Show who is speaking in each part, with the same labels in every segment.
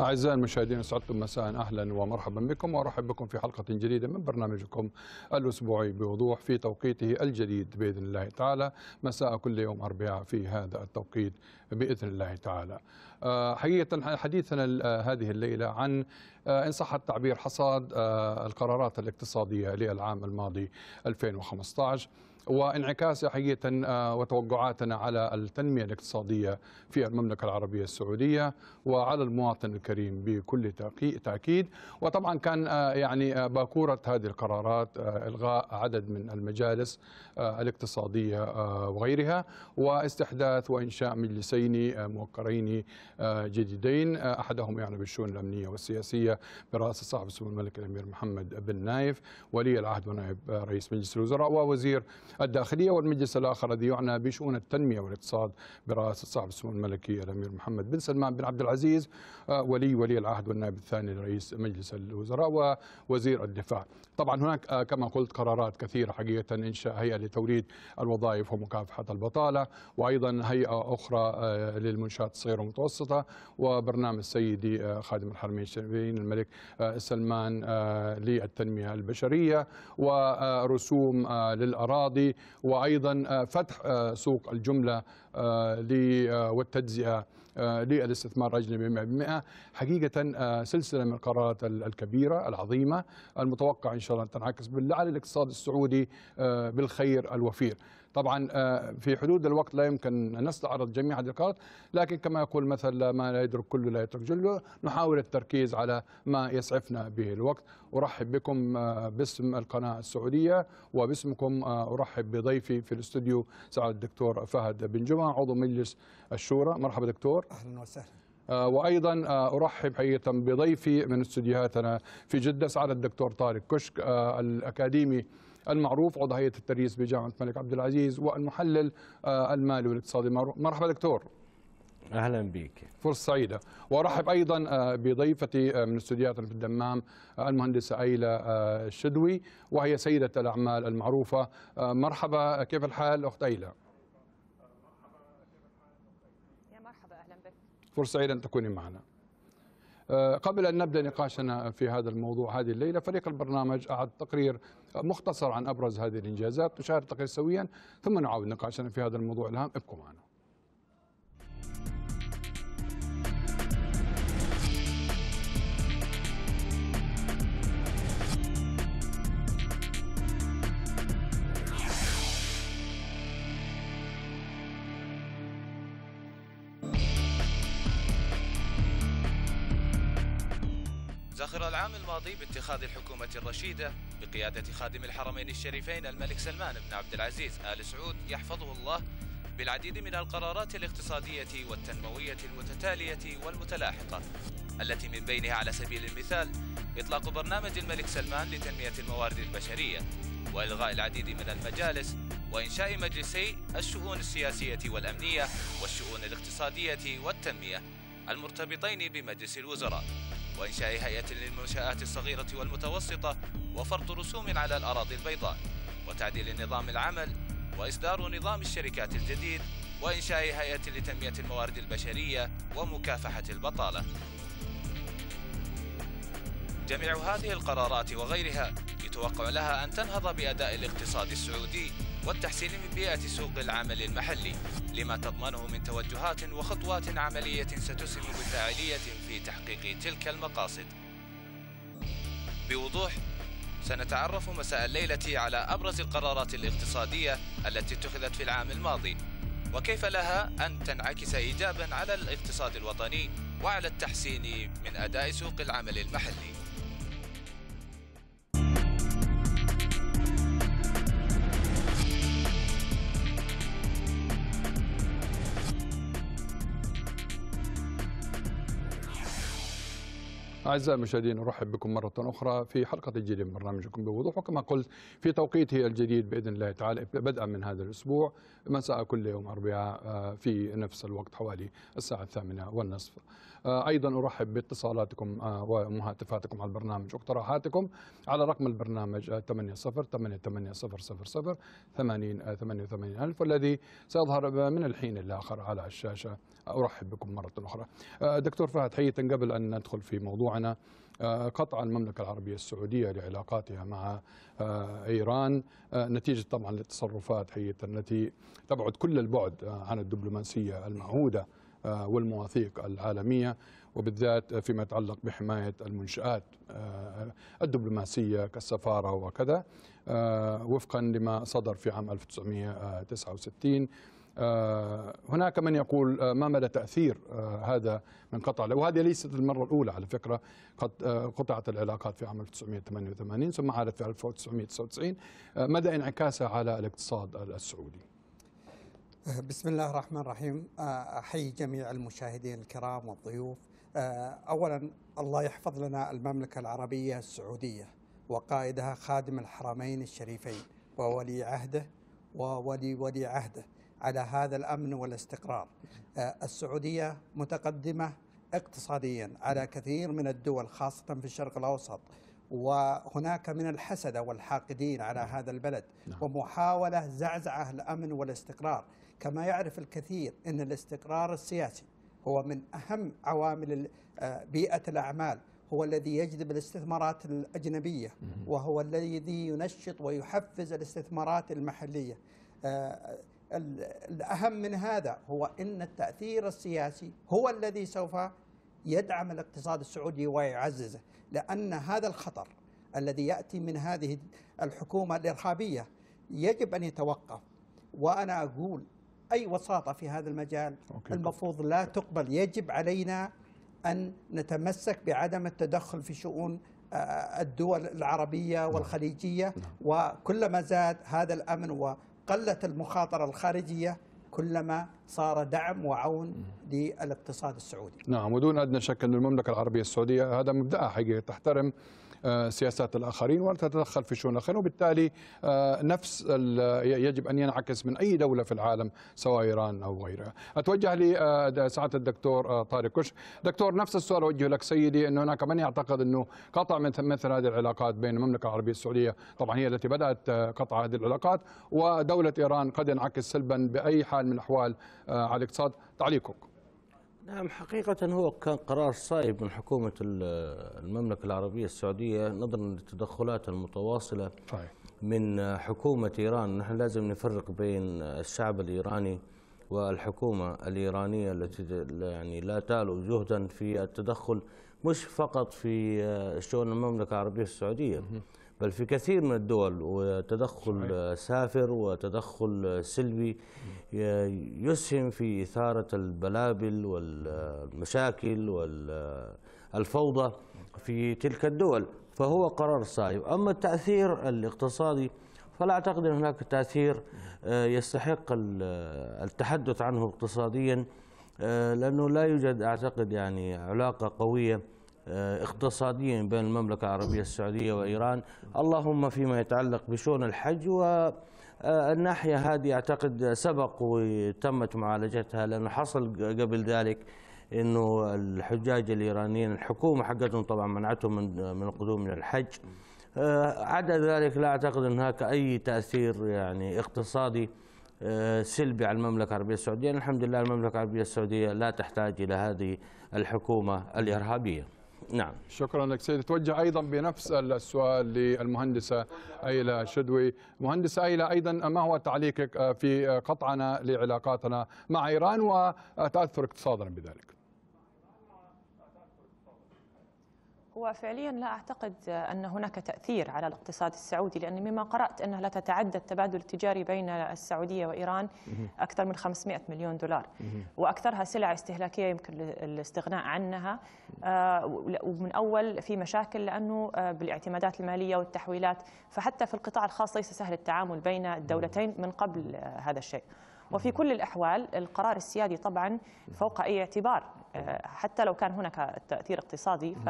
Speaker 1: أعزائي المشاهدين أسعدتم مساء أهلا ومرحبا بكم وأرحب بكم في حلقة جديدة من برنامجكم الأسبوعي بوضوح في توقيته الجديد بإذن الله تعالى مساء كل يوم أربعاء في هذا التوقيت بإذن الله تعالى آه، حقيقة حديثنا آه، هذه الليلة عن آه، إن صح التعبير حصاد القرارات الاقتصادية للعام الماضي 2015 وانعكاسها حقيقة آه، وتوقعاتنا على التنمية الاقتصادية في المملكة العربية السعودية وعلى المواطن الكريم بكل تأكيد وطبعا كان آه، يعني آه، باكورة هذه القرارات إلغاء عدد من المجالس الاقتصادية وغيرها واستحداث وإنشاء مجلسين موقرين جديدين أحدهم يعنى بالشؤون الأمنية والسياسية برأس صاحب سمو الملك الأمير محمد بن نايف ولي العهد ونائب رئيس مجلس الوزراء ووزير الداخلية والمجلس الآخر الذي يعنى بشؤون التنمية والاقتصاد برئاسة صاحب السمو الملكي الأمير محمد بن سلمان بن عبد العزيز آه، ولي ولي العهد والنائب الثاني لرئيس مجلس الوزراء ووزير الدفاع طبعا هناك آه، كما قلت قرارات كثيرة حقيقة إنشاء هيئة لتوريد الوظائف ومكافحة البطالة وأيضا هيئة أخرى آه، للمنشآت الصغيرة والمتوسطة وبرنامج سيدي خادم الحرمين الشريفين الملك سلمان للتنمية البشرية ورسوم للأراضي الاقتصادي وأيضا آه، فتح آه، سوق الجملة آه، والتجزئة للاستثمار الأجنبي 100% حقيقة سلسلة من القرارات الكبيرة العظيمة المتوقع إن شاء الله تنعكس على الاقتصاد السعودي بالخير الوفير طبعا آه، في حدود الوقت لا يمكن أن نستعرض جميع هذه القرارات لكن كما يقول مثل ما لا يدرك كله لا يترك جله نحاول التركيز على ما يسعفنا به الوقت أرحب بكم آه، باسم القناة السعودية وباسمكم آه، أرحب بضيفي في الاستوديو سعادة الدكتور فهد بن جمعة عضو مجلس الشورى مرحبا دكتور أهلا وسهلا وايضا ارحب حقيقه بضيفي من استديوهاتنا في جده سعاده الدكتور طارق كشك الاكاديمي المعروف عضو هيئه التدريس بجامعه الملك عبد العزيز والمحلل آه، المالي والاقتصادي مرحبا دكتور اهلا بك فرصه سعيده وارحب ايضا آه، بضيفتي آه، من استديوهاتنا في الدمام المهندسه ايلا الشدوي وهي سيده الاعمال المعروفه مرحبا كيف الحال اخت ايلا
Speaker 2: يا مرحبا اهلا بك
Speaker 1: فرصه سعيده ان تكوني معنا قبل أن نبدأ نقاشنا في هذا الموضوع هذه الليلة فريق البرنامج أعد تقرير مختصر عن ابرز هذه الانجازات تشاهد تقرير سويا ثم نعاود نقاشنا في هذا الموضوع الهام ابقوا معنا
Speaker 3: العام الماضي باتخاذ الحكومة الرشيدة بقيادة خادم الحرمين الشريفين الملك سلمان بن عبد العزيز آل سعود يحفظه الله بالعديد من القرارات الاقتصادية والتنموية المتتالية والمتلاحقة التي من بينها على سبيل المثال إطلاق برنامج الملك سلمان لتنمية الموارد البشرية وإلغاء العديد من المجالس وإنشاء مجلسي الشؤون السياسية والأمنية والشؤون الاقتصادية والتنمية المرتبطين بمجلس الوزراء وإنشاء هيئة للمنشآت الصغيرة والمتوسطة وفرض رسوم على الأراضي البيضاء وتعديل نظام العمل وإصدار نظام الشركات الجديد وإنشاء هيئة لتنمية الموارد البشرية ومكافحة البطالة جميع هذه القرارات وغيرها يتوقع لها أن تنهض بأداء الاقتصاد السعودي والتحسين من بيئة سوق العمل المحلي لما تضمنه من توجهات وخطوات عملية ستسهم بفاعلية في تحقيق تلك المقاصد بوضوح سنتعرف مساء الليلة على أبرز القرارات الاقتصادية التي اتخذت في العام الماضي وكيف لها أن تنعكس إيجابا على الاقتصاد الوطني وعلى التحسين من أداء سوق العمل المحلي
Speaker 1: أعزائي المشاهدين نرحب بكم مرة أخرى في حلقة جديدة من برنامجكم بوضوح وكما قلت في توقيته الجديد بإذن الله تعالى بدءا من هذا الأسبوع مساء كل يوم أربعاء آه، في نفس الوقت حوالي الساعة الثامنة والنصف آه، أيضا أرحب باتصالاتكم آه، ومهاتفاتكم على البرنامج واقتراحاتكم على رقم البرنامج 80 80 88000 والذي سيظهر من الحين الآخر على الشاشة أرحب بكم مرة أخرى آه، دكتور فهد حية قبل أن ندخل في موضوعنا قطع المملكة العربية السعودية لعلاقاتها مع إيران نتيجة طبعا للتصرفات حقيقة التي تبعد كل البعد عن الدبلوماسية المعهودة آه، والمواثيق العالمية وبالذات فيما يتعلق بحماية المنشآت آه، الدبلوماسية كالسفارة وكذا آه، وفقا لما صدر في عام 1969 هناك من يقول ما مدى تأثير هذا من قطع وهذه ليست المرة الأولى على فكرة قد قطعت العلاقات في عام 1988 ثم عادت في 1999 مدى انعكاسها على الاقتصاد السعودي
Speaker 4: بسم الله الرحمن الرحيم آه، أحيي جميع المشاهدين الكرام والضيوف آه، أولا الله يحفظ لنا المملكة العربية السعودية وقائدها خادم الحرمين الشريفين وولي عهده وولي ولي عهده على هذا الأمن والاستقرار آه، السعودية متقدمة اقتصاديا على كثير من الدول خاصة في الشرق الأوسط وهناك من الحسد والحاقدين على نعم. هذا البلد نعم. ومحاولة زعزعة الأمن والاستقرار كما يعرف الكثير أن الاستقرار السياسي هو من أهم عوامل آه، بيئة الأعمال هو الذي يجذب الاستثمارات الأجنبية وهو الذي ينشط ويحفز الاستثمارات المحلية آه، الأهم من هذا هو أن التأثير السياسي هو الذي سوف يدعم الاقتصاد السعودي ويعززه لأن هذا الخطر الذي يأتي من هذه الحكومة الإرهابية يجب أن يتوقف وأنا أقول أي وساطة في هذا المجال أوكي. المفروض لا تقبل يجب علينا أن نتمسك بعدم التدخل في شؤون آه، الدول العربية نعم. والخليجية نعم. وكلما زاد هذا الأمن وقلت المخاطرة الخارجية كلما صار دعم وعون للاقتصاد السعودي
Speaker 1: نعم ودون أدنى شك أن المملكة العربية السعودية هذا مبدأها حقيقة تحترم آه، سياسات الاخرين ولا تتدخل في شؤون الاخرين وبالتالي آه، نفس يجب ان ينعكس من اي دوله في العالم سواء ايران او غيرها. اتوجه لسعاده آه، الدكتور طارق كش، دكتور نفس السؤال اوجه لك سيدي انه هناك من يعتقد انه قطع مثل هذه العلاقات بين المملكه العربيه السعوديه طبعا هي التي بدات قطع هذه العلاقات ودوله ايران قد ينعكس سلبا باي حال من الاحوال على الاقتصاد، تعليقك.
Speaker 5: نعم حقيقة هو كان قرار صائب من حكومة المملكة العربية السعودية نظرا للتدخلات المتواصلة صحيح. من حكومة إيران نحن لازم نفرق بين الشعب الإيراني والحكومة الإيرانية التي يعني لا تالو جهدا في التدخل مش فقط في آه، شؤون المملكة العربية السعودية بل في كثير من الدول وتدخل صحيح. سافر وتدخل سلبي يسهم في إثارة البلابل والمشاكل والفوضى في تلك الدول فهو قرار صائب أما التأثير الاقتصادي فلا أعتقد أن هناك تأثير آه، يستحق التحدث عنه اقتصاديا آه، لأنه لا يوجد أعتقد يعني علاقة قوية آه، اقتصاديا بين المملكة العربية السعودية وإيران اللهم فيما يتعلق بشؤون الحج و آه، الناحية هذه أعتقد سبق وتمت معالجتها لأنه حصل قبل ذلك أنه الحجاج الإيرانيين الحكومة حقتهم طبعا منعتهم من, من القدوم إلى الحج آه، عدا ذلك لا أعتقد أن هناك أي تأثير يعني اقتصادي سلبي على المملكة العربية السعودية الحمد لله المملكة العربية السعودية لا تحتاج إلى هذه الحكومة الإرهابية نعم شكرا لك سيد توجه أيضا بنفس
Speaker 1: السؤال للمهندسة أيلة شدوي مهندسة أيلة أيضا ما هو تعليقك في قطعنا لعلاقاتنا مع إيران وتأثر اقتصادنا بذلك
Speaker 2: وفعليا لا أعتقد أن هناك تأثير على الاقتصاد السعودي لأن مما قرأت أنها لا تتعدى التبادل التجاري بين السعودية وإيران أكثر من 500 مليون دولار وأكثرها سلع استهلاكية يمكن الاستغناء عنها آه، ومن أول في مشاكل لأنه آه، بالاعتمادات المالية والتحويلات فحتى في القطاع الخاص ليس سهل التعامل بين الدولتين من قبل آه، هذا الشيء وفي كل الأحوال القرار السيادي طبعا فوق أي اعتبار حتى لو كان هناك تأثير اقتصادي ف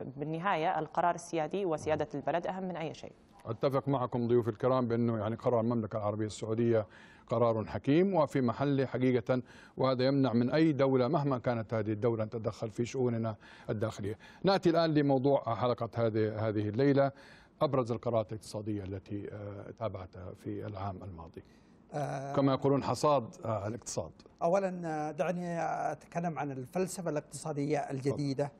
Speaker 2: بالنهايه القرار السيادي وسياده البلد اهم من اي شيء.
Speaker 1: اتفق معكم ضيوف الكرام بانه يعني قرار المملكه العربيه السعوديه قرار حكيم وفي محله حقيقه وهذا يمنع من اي دوله مهما كانت هذه الدوله ان تتدخل في شؤوننا الداخليه. ناتي الان لموضوع حلقه هذه هذه الليله ابرز القرارات الاقتصاديه التي آه، تابعتها في العام الماضي. آه، كما يقولون حصاد آه، الاقتصاد.
Speaker 4: اولا دعني اتكلم عن الفلسفه الاقتصاديه الجديده.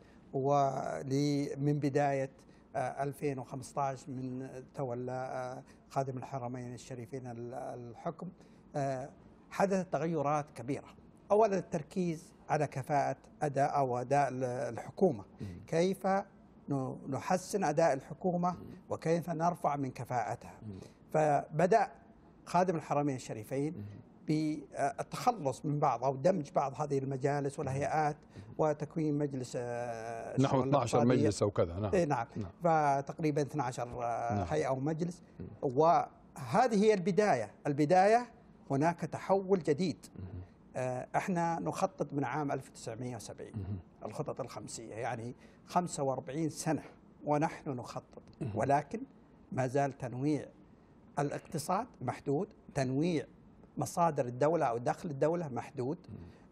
Speaker 4: ومن بداية 2015 آه، من تولى آه، خادم الحرمين الشريفين الحكم آه، حدثت تغيرات كبيرة أولا التركيز على كفاءة أداء أو أداء الحكومة كيف نحسن أداء الحكومة وكيف نرفع من كفاءتها فبدأ خادم الحرمين الشريفين بالتخلص من بعض او دمج بعض هذه المجالس والهيئات وتكوين مجلس آه، نحو 12 مجلس او كذا نعم إيه، نعم, نعم. فتقريبا 12 آه، نعم. هيئه او مجلس وهذه هي البدايه البدايه هناك تحول جديد آه، احنا نخطط من عام 1970 الخطط الخمسيه يعني 45 سنه ونحن نخطط ولكن ما زال تنويع الاقتصاد محدود تنويع مصادر الدولة أو دخل الدولة محدود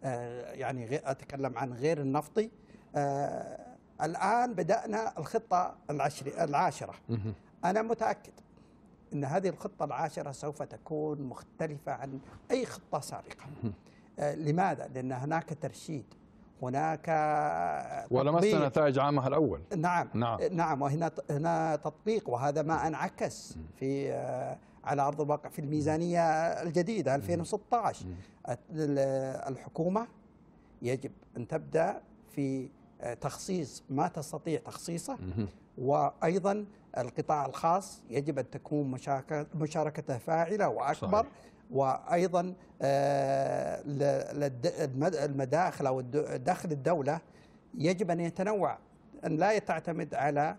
Speaker 4: آه، يعني أتكلم عن غير النفطي آه، الآن بدأنا الخطة العشر العاشرة أنا متأكد أن هذه الخطة العاشرة سوف تكون مختلفة عن أي خطة سابقة آه، لماذا؟ لأن هناك ترشيد هناك ولمست
Speaker 1: نتائج عامها الاول
Speaker 4: نعم نعم, نعم وهنا هنا تطبيق وهذا ما انعكس في على أرض الواقع في الميزانية الجديدة 2016 الحكومة يجب أن تبدأ في آه، تخصيص ما تستطيع تخصيصه وأيضا القطاع الخاص يجب أن تكون مشاركته فاعلة وأكبر وأيضا آه، المداخل أو دخل الدولة يجب أن يتنوع أن لا تعتمد على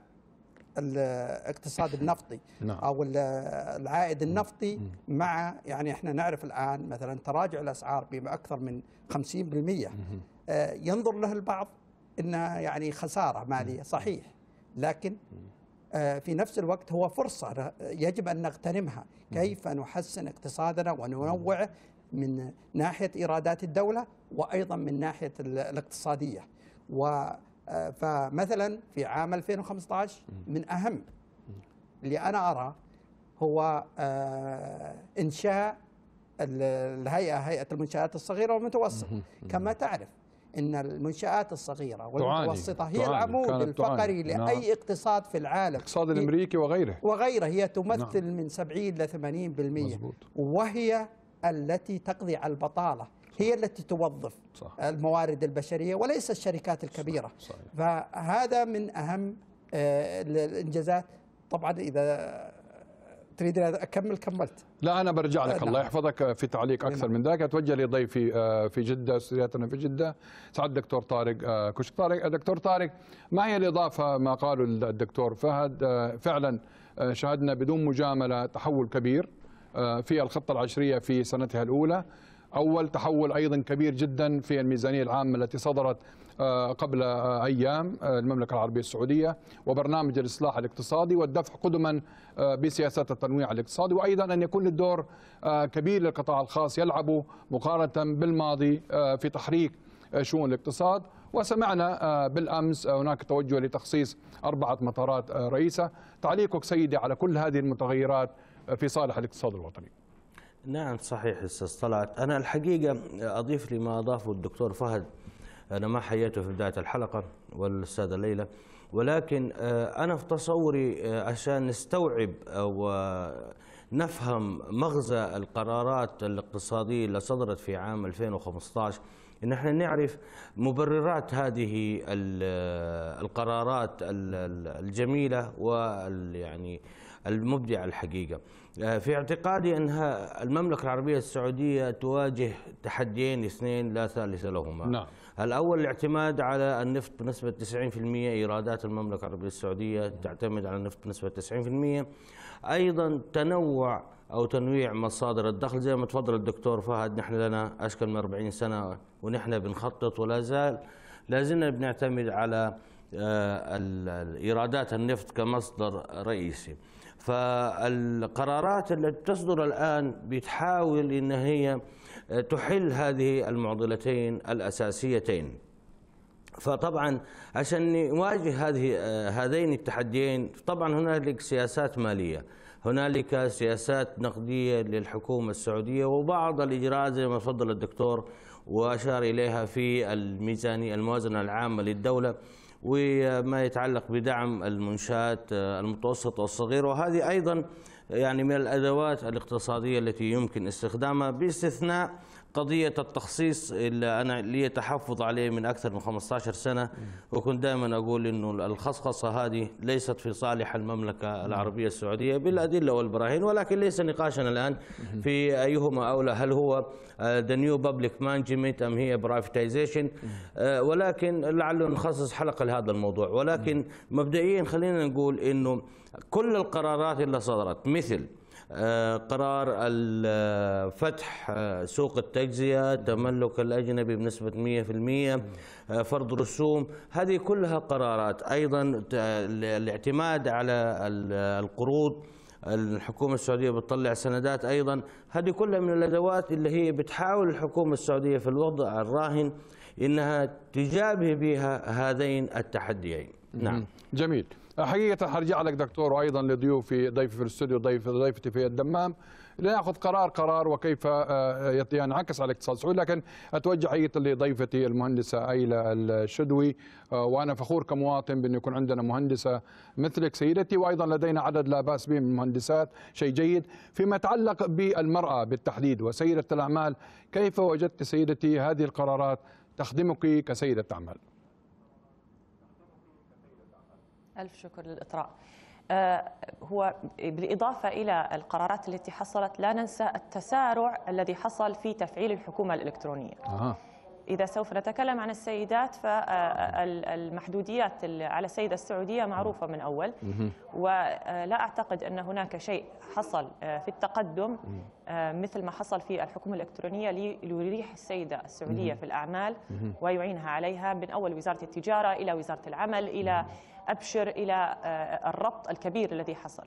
Speaker 4: الاقتصاد النفطي نعم. او العائد النفطي مع يعني احنا نعرف الان مثلا تراجع الاسعار باكثر من 50% آه، ينظر له البعض انها يعني خساره ماليه صحيح لكن آه، في نفس الوقت هو فرصه يجب ان نغتنمها كيف نحسن اقتصادنا وننوعه من ناحيه ايرادات الدوله وايضا من ناحيه الاقتصاديه و آه، فمثلا في عام 2015 من أهم اللي أنا أرى هو آه، إنشاء الهيئة هيئة المنشآت الصغيرة والمتوسطة كما تعرف ان المنشات الصغيره والمتوسطه هي تعاني. العمود الفقري تعاني. نعم. لاي نعم. اقتصاد في العالم
Speaker 1: الاقتصاد الامريكي وغيره وغيره هي تمثل
Speaker 4: نعم. من 70 ل 80% وهي التي تقضي على البطاله هي التي توظف صح. الموارد البشرية وليس الشركات الكبيرة صح. صحيح. فهذا من أهم آه، الإنجازات طبعا إذا آه، تريد اكمل كملت
Speaker 1: لا انا برجع لك آه، نعم. الله يحفظك في تعليق نعم. اكثر من ذلك اتوجه لضيفي في جده سيادتنا في جده سعد الدكتور طارق كشك طارق دكتور طارق ما هي الاضافه ما قاله الدكتور فهد فعلا شاهدنا بدون مجامله تحول كبير في الخطه العشريه في سنتها الاولى أول تحول أيضا كبير جدا في الميزانية العامة التي صدرت آه، قبل آه، أيام آه، المملكة العربية السعودية وبرنامج الإصلاح الاقتصادي والدفع قدما بسياسات التنويع الاقتصادي وأيضا أن يكون الدور كبير للقطاع الخاص يلعبه مقارنة بالماضي في تحريك شؤون الاقتصاد وسمعنا بالأمس هناك توجه لتخصيص أربعة مطارات رئيسة تعليقك سيدي على كل هذه المتغيرات في صالح الاقتصاد الوطني
Speaker 5: نعم صحيح استاذ طلعت أنا الحقيقة أضيف لما أضافه الدكتور فهد أنا ما حييته في بداية الحلقة والأستاذة ليلى ولكن آه، أنا في تصوري آه، عشان نستوعب ونفهم آه، مغزى القرارات الاقتصادية اللي صدرت في عام 2015 ان احنا نعرف مبررات هذه القرارات الجميله ويعني يعني المبدعة الحقيقة آه، في اعتقادي أنها المملكة العربية السعودية تواجه تحديين اثنين لا ثالث لهما نعم. الأول الاعتماد على النفط بنسبة 90% إيرادات المملكة العربية السعودية تعتمد على النفط بنسبة 90% أيضا تنوع أو تنويع مصادر الدخل زي ما تفضل الدكتور فهد نحن لنا أشكل من 40 سنة ونحن بنخطط ولا زال لازلنا بنعتمد على آه، إيرادات النفط كمصدر رئيسي فالقرارات التي تصدر الآن بتحاول إن هي تحل هذه المعضلتين الأساسيتين فطبعا عشان نواجه هذه هذين التحديين طبعا هنالك سياسات ماليه هنالك سياسات نقديه للحكومه السعوديه وبعض الاجراءات زي ما تفضل الدكتور واشار اليها في الميزانيه الموازنه العامه للدوله وما يتعلق بدعم المنشآت آه، المتوسطة والصغيرة وهذه أيضا يعني من الأدوات الاقتصادية التي يمكن استخدامها باستثناء قضية التخصيص اللي أنا لي تحفظ عليه من أكثر من 15 سنة وكنت دائما أقول أنه الخصخصة هذه ليست في صالح المملكة العربية السعودية بالأدلة والبراهين ولكن ليس نقاشنا الآن في أيهما أولى هل هو ذا آه، نيو Public مانجمنت أم هي برايفتيزيشن آه، ولكن لعله نخصص حلقة لهذا الموضوع ولكن مبدئيا خلينا نقول أنه كل القرارات اللي صدرت مثل آه، قرار فتح آه، سوق التجزئة تملك الأجنبي بنسبة 100% آه، فرض رسوم هذه كلها قرارات أيضا الاعتماد على القروض الحكومة السعودية بتطلع سندات أيضا هذه كلها من الأدوات اللي هي بتحاول الحكومة السعودية في الوضع الراهن إنها تجابه بها هذين التحديين نعم جميل حقيقه هرجع لك
Speaker 1: دكتور وايضا لضيوفي ضيفي في الاستوديو ضيف ضيفتي في الدمام لناخذ قرار قرار وكيف آه، آه، ينعكس يعني على الاقتصاد السعودي لكن اتوجه حقيقه لضيفتي المهندسه ايلا الشدوي آه، وانا فخور كمواطن بانه يكون عندنا مهندسه مثلك سيدتي وايضا لدينا عدد لا باس به من المهندسات شيء جيد فيما يتعلق بالمراه بالتحديد وسيده الاعمال كيف وجدت سيدتي هذه القرارات تخدمك كسيده اعمال؟
Speaker 2: ألف شكر للإطراء آه، هو بالإضافة إلى القرارات التي حصلت لا ننسى التسارع الذي حصل في تفعيل الحكومة الإلكترونية آه. إذا سوف نتكلم عن السيدات فالمحدوديات على السيدة السعودية معروفة من أول ولا آه، أعتقد أن هناك شيء حصل آه، في التقدم مثل ما حصل في الحكومة الإلكترونية ليريح السيدة السعودية في الأعمال ويعينها عليها من أول وزارة التجارة إلى وزارة العمل إلى أبشر إلى آه، الربط الكبير الذي حصل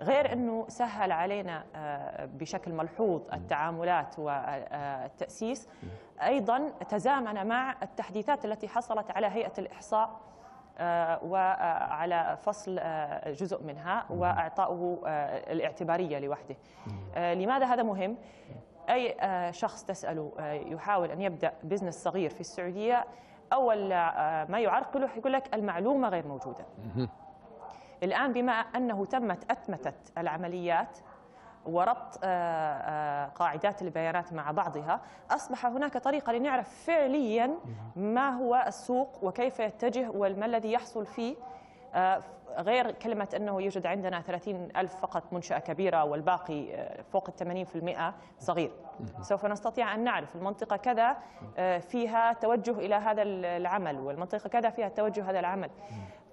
Speaker 2: غير أنه سهل علينا آه، بشكل ملحوظ التعاملات والتأسيس آه، أيضا تزامن مع التحديثات التي حصلت على هيئة الإحصاء وعلى فصل جزء منها وإعطائه الاعتبارية لوحده لماذا هذا مهم؟ أي شخص تسأله يحاول أن يبدأ بزنس صغير في السعودية اول آه، ما يعرقله يقول لك المعلومه غير موجوده الان بما انه تمت اتمتت العمليات وربط آه، آه، قاعدات البيانات مع بعضها أصبح هناك طريقة لنعرف فعليا ما هو السوق وكيف يتجه وما الذي يحصل فيه آه، غير كلمة أنه يوجد عندنا 30 ألف فقط منشأة كبيرة والباقي آه، فوق ال 80% صغير سوف نستطيع أن نعرف المنطقة كذا آه، فيها توجه إلى هذا العمل والمنطقة كذا فيها توجه هذا العمل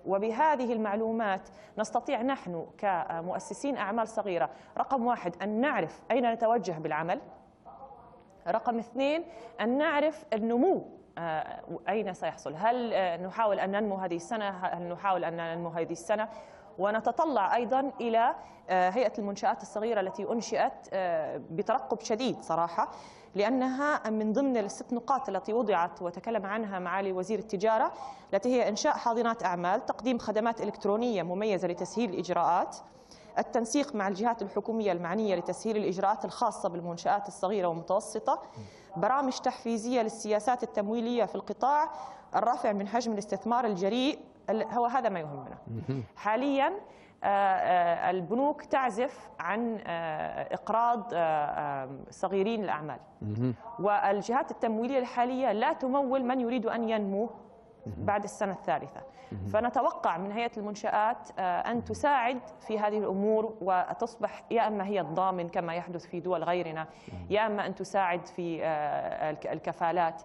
Speaker 2: وبهذه المعلومات نستطيع نحن كمؤسسين أعمال صغيرة رقم واحد أن نعرف أين نتوجه بالعمل رقم اثنين أن نعرف النمو آه، أين سيحصل هل آه، نحاول أن ننمو هذه السنة هل نحاول أن ننمو هذه السنة ونتطلع أيضا إلى آه، هيئة المنشآت الصغيرة التي أنشئت بترقب شديد صراحة لأنها من ضمن الست نقاط التي وضعت وتكلم عنها معالي وزير التجارة التي هي إنشاء حاضنات أعمال تقديم خدمات إلكترونية مميزة لتسهيل الإجراءات التنسيق مع الجهات الحكومية المعنية لتسهيل الإجراءات الخاصة بالمنشآت الصغيرة والمتوسطة برامج تحفيزية للسياسات التمويلية في القطاع الرفع من حجم الاستثمار الجريء هو هذا ما يهمنا حاليا آه، آه، البنوك تعزف عن آه، إقراض صغيرين الأعمال والجهات التمويلية الحالية لا تمول من يريد أن ينمو بعد السنة الثالثة فنتوقع من هيئة المنشآت آه، أن تساعد في هذه الأمور وتصبح يا أما هي الضامن كما يحدث في دول غيرنا يا أما أن تساعد في آه، الكفالات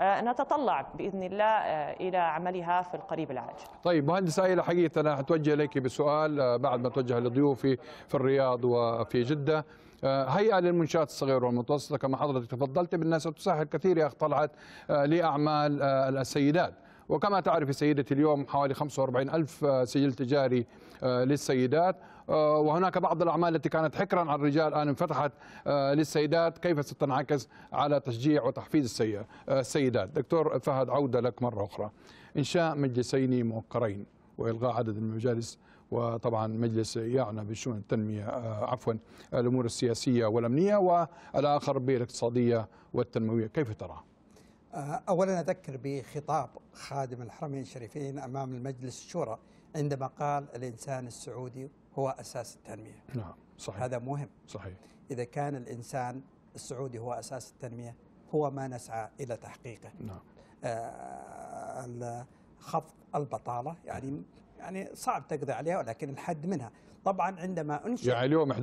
Speaker 2: آه، نتطلع باذن الله الى عملها في القريب العاجل.
Speaker 1: طيب مهندس آيلة حقيقه انا اتوجه اليك بسؤال بعد ما اتوجه لضيوفي في الرياض وفي جده. هيئه للمنشات الصغيره والمتوسطه كما حضرتك تفضلت بالناس تساعد كثير يا اخ طلعت لاعمال السيدات. وكما تعرف سيدتي اليوم حوالي 45 ألف آه، سجل تجاري آه، للسيدات آه، وهناك بعض الأعمال التي كانت حكرا على الرجال الآن انفتحت للسيدات كيف ستنعكس على تشجيع وتحفيز السيدات دكتور فهد عودة لك مرة أخرى إنشاء مجلسين موقرين وإلغاء عدد من المجالس وطبعا مجلس يعنى بشؤون التنمية عفوا الأمور السياسية والأمنية والآخر بالاقتصادية والتنموية كيف ترى؟
Speaker 4: آه، أولا أذكر بخطاب خادم الحرمين الشريفين أمام المجلس الشورى عندما قال الإنسان السعودي هو أساس التنمية نعم صحيح هذا مهم صحيح إذا كان الإنسان السعودي هو أساس التنمية هو ما نسعى إلى تحقيقه نعم آه، خفض البطالة يعني يعني صعب تقضي عليها ولكن الحد منها طبعا عندما انشئ
Speaker 1: يعني اليوم 11.7%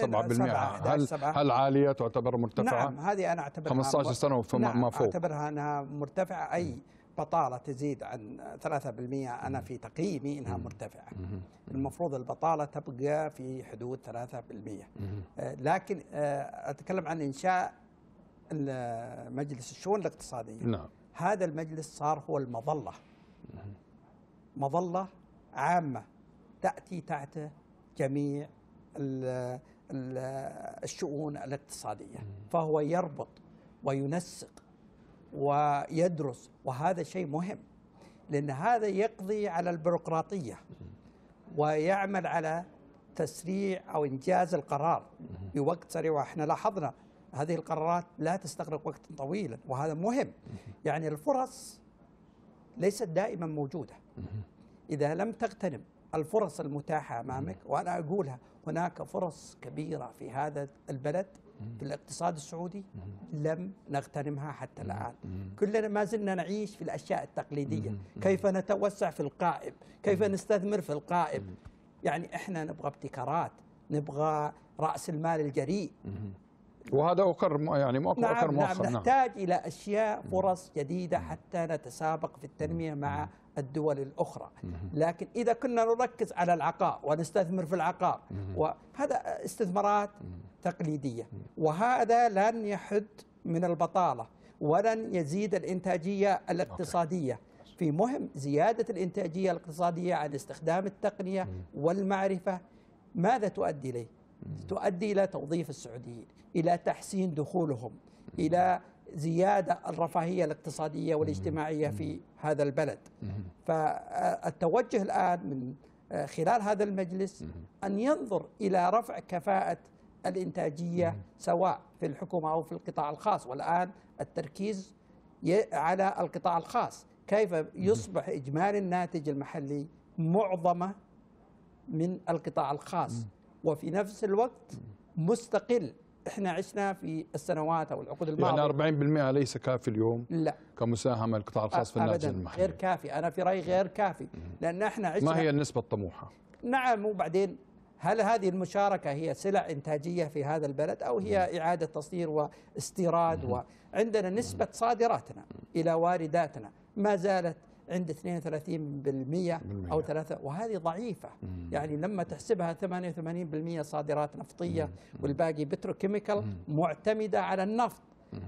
Speaker 1: هل هل عاليه تعتبر مرتفعه؟ نعم هذه
Speaker 4: انا اعتبرها 15 سنه وما نعم فوق اعتبرها انها مرتفعه اي بطاله تزيد عن 3% انا في تقييمي انها مرتفعه. المفروض البطاله تبقى في حدود 3% آه، لكن آه، اتكلم عن انشاء مجلس الشؤون الاقتصاديه. نعم هذا المجلس صار هو المظله. مظله عامه تاتي تحت جميع الشؤون الاقتصاديه فهو يربط وينسق ويدرس وهذا شيء مهم لان هذا يقضي على البيروقراطيه ويعمل على تسريع او انجاز القرار بوقت سريع واحنا لاحظنا هذه القرارات لا تستغرق وقتا طويلا وهذا مهم يعني الفرص ليست دائما موجوده إذا لم تغتنم الفرص المتاحة أمامك وأنا أقولها هناك فرص كبيرة في هذا البلد في الاقتصاد السعودي لم نغتنمها حتى الآن كلنا ما زلنا نعيش في الأشياء التقليدية كيف نتوسع في القائم كيف نستثمر في القائم يعني إحنا نبغى ابتكارات نبغى رأس المال الجريء
Speaker 1: وهذا أقر يعني مؤقر نعم أقر نعم، مؤخر نعم نحتاج
Speaker 4: نعم. إلى أشياء فرص جديدة حتى نتسابق في التنمية مع الدول الأخرى لكن إذا كنا نركز على العقار ونستثمر في العقار وهذا استثمارات تقليدية وهذا لن يحد من البطالة ولن يزيد الإنتاجية الاقتصادية في مهم زيادة الإنتاجية الاقتصادية عن استخدام التقنية والمعرفة ماذا تؤدي إليه تؤدي إلى توظيف السعوديين إلى تحسين دخولهم إلى زيادة الرفاهية الاقتصادية والاجتماعية في هذا البلد فالتوجه الآن من خلال هذا المجلس أن ينظر إلى رفع كفاءة الإنتاجية سواء في الحكومة أو في القطاع الخاص والآن التركيز على القطاع الخاص كيف يصبح إجمالي الناتج المحلي معظمة من القطاع الخاص وفي نفس الوقت مستقل احنا عشنا في السنوات او العقود الماضيه
Speaker 1: يعني 40% ليس كافي اليوم لا كمساهمه القطاع الخاص في الناتج المحلي
Speaker 4: غير كافي انا في رايي غير كافي لان احنا عشنا ما هي
Speaker 1: النسبه الطموحه؟
Speaker 4: نعم وبعدين هل هذه المشاركه هي سلع انتاجيه في هذا البلد او هي اعاده تصدير واستيراد وعندنا نسبه صادراتنا الى وارداتنا ما زالت عند 32% أو 3 وهذه ضعيفة مم. يعني لما تحسبها 88% صادرات نفطية مم. والباقي بتروكيميكال معتمدة على النفط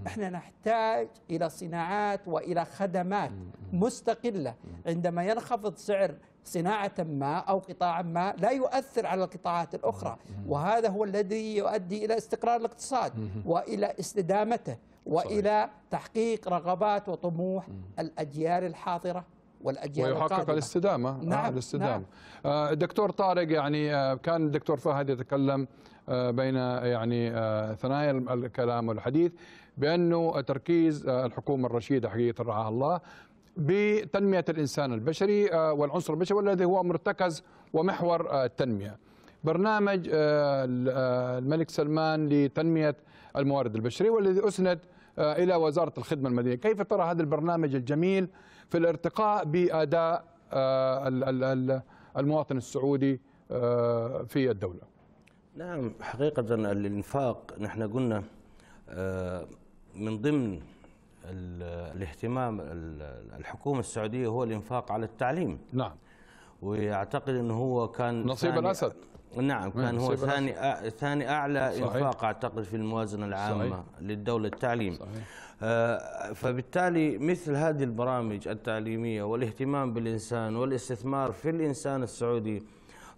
Speaker 4: احنا نحتاج الى صناعات والى خدمات مستقله عندما ينخفض سعر صناعه ما او قطاع ما لا يؤثر على القطاعات الاخرى وهذا هو الذي يؤدي الى استقرار الاقتصاد والى استدامته والى صحيح. تحقيق رغبات وطموح الاجيال الحاضره والاجيال ويحقق القادمه
Speaker 1: الاستدامه آه، نعم آه الاستدامه نعم. آه الدكتور طارق يعني آه كان الدكتور فهد يتكلم آه بين آه، يعني آه ثنايا الكلام والحديث بانه تركيز آه الحكومه الرشيده حقيقه رعاها الله بتنميه الانسان البشري آه والعنصر البشري والذي هو مرتكز ومحور آه التنميه. برنامج آه، الملك سلمان لتنمية الموارد البشرية والذي أسند آه، إلى وزارة الخدمة المدنية كيف ترى هذا البرنامج الجميل في الارتقاء بأداء آه، المواطن السعودي
Speaker 5: آه، في الدولة نعم حقيقة الإنفاق نحن قلنا من ضمن الاهتمام الحكومة السعودية هو الإنفاق على التعليم نعم ويعتقد أنه هو كان نصيب الأسد نعم كان هو ثاني ثاني اعلى صحيح. انفاق اعتقد في الموازنه العامه صحيح. للدوله التعليم صحيح. آه فبالتالي مثل هذه البرامج التعليميه والاهتمام بالانسان والاستثمار في الانسان السعودي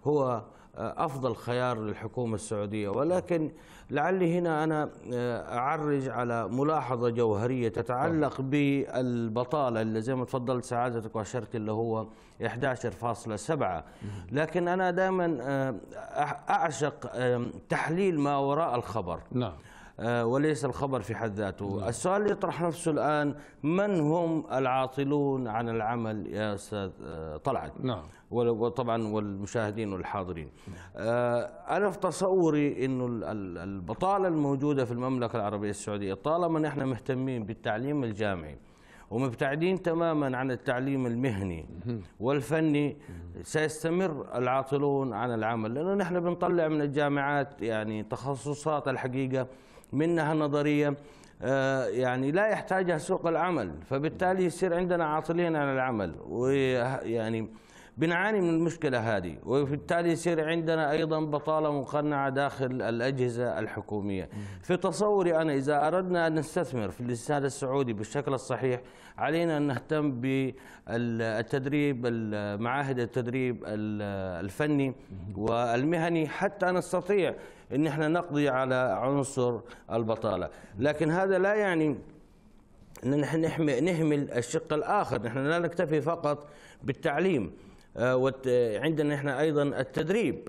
Speaker 5: هو آه، أفضل خيار للحكومة السعودية ولكن لعلي هنا أنا آه، أعرج على ملاحظة جوهرية تتعلق بالبطالة اللي زي ما تفضلت سعادتك وأشرت اللي هو 11.7 لكن أنا دائما آه، أعشق تحليل ما وراء الخبر نعم آه، وليس الخبر في حد ذاته نعم. السؤال يطرح نفسه الآن من هم العاطلون عن العمل يا أستاذ آه، طلعت نعم وطبعا والمشاهدين والحاضرين آه، أنا في تصوري أنه البطالة الموجودة في المملكة العربية السعودية طالما نحن مهتمين بالتعليم الجامعي ومبتعدين تماما عن التعليم المهني والفني سيستمر العاطلون عن العمل لأنه نحن بنطلع من الجامعات يعني تخصصات الحقيقة منها نظريه آه، يعني لا يحتاجها سوق العمل فبالتالي يصير عندنا عاطلين عن العمل ويعني بنعاني من المشكلة هذه وبالتالي يصير عندنا أيضا بطالة مقنعة داخل الأجهزة الحكومية في تصوري أنا إذا أردنا أن نستثمر في الاستثمار السعودي بالشكل الصحيح علينا أن نهتم بالتدريب معاهد التدريب الفني والمهني حتى نستطيع أن احنا نقضي على عنصر البطالة لكن هذا لا يعني أن نحن نهمل الشق الآخر نحن لا نكتفي فقط بالتعليم آه، عندنا احنا ايضا التدريب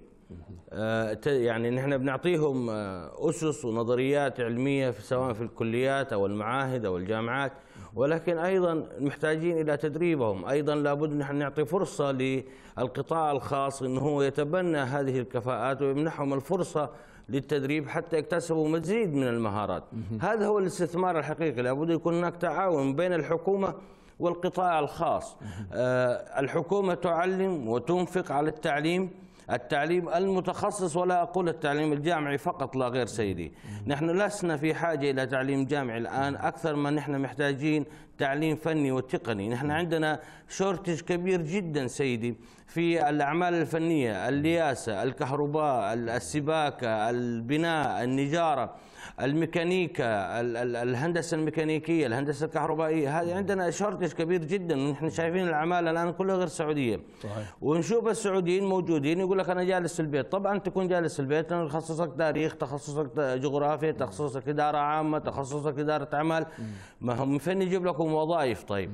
Speaker 5: آه، يعني نحن بنعطيهم آه، اسس ونظريات علميه في سواء في الكليات او المعاهد او الجامعات ولكن ايضا محتاجين الى تدريبهم ايضا لابد نحن نعطي فرصه للقطاع الخاص انه هو يتبنى هذه الكفاءات ويمنحهم الفرصه للتدريب حتى يكتسبوا مزيد من المهارات هذا هو الاستثمار الحقيقي لابد يكون هناك تعاون بين الحكومه والقطاع الخاص آه، الحكومة تعلم وتنفق على التعليم التعليم المتخصص ولا أقول التعليم الجامعي فقط لا غير سيدي نحن لسنا في حاجة إلى تعليم جامعي الآن أكثر ما نحن محتاجين تعليم فني وتقني نحن عندنا شورتج كبير جدا سيدي في الأعمال الفنية اللياسة الكهرباء السباكة البناء النجارة الميكانيكا الهندسه الميكانيكيه الهندسه الكهربائيه هذه عندنا شورتج كبير جدا ونحن شايفين العماله الان كلها غير سعوديه صحيح. ونشوف السعوديين موجودين يقول لك انا جالس في البيت طبعا تكون جالس في البيت لانه تخصصك تاريخ تخصصك جغرافيا تخصصك اداره عامه تخصصك اداره اعمال ما هم فين يجيب لكم وظائف طيب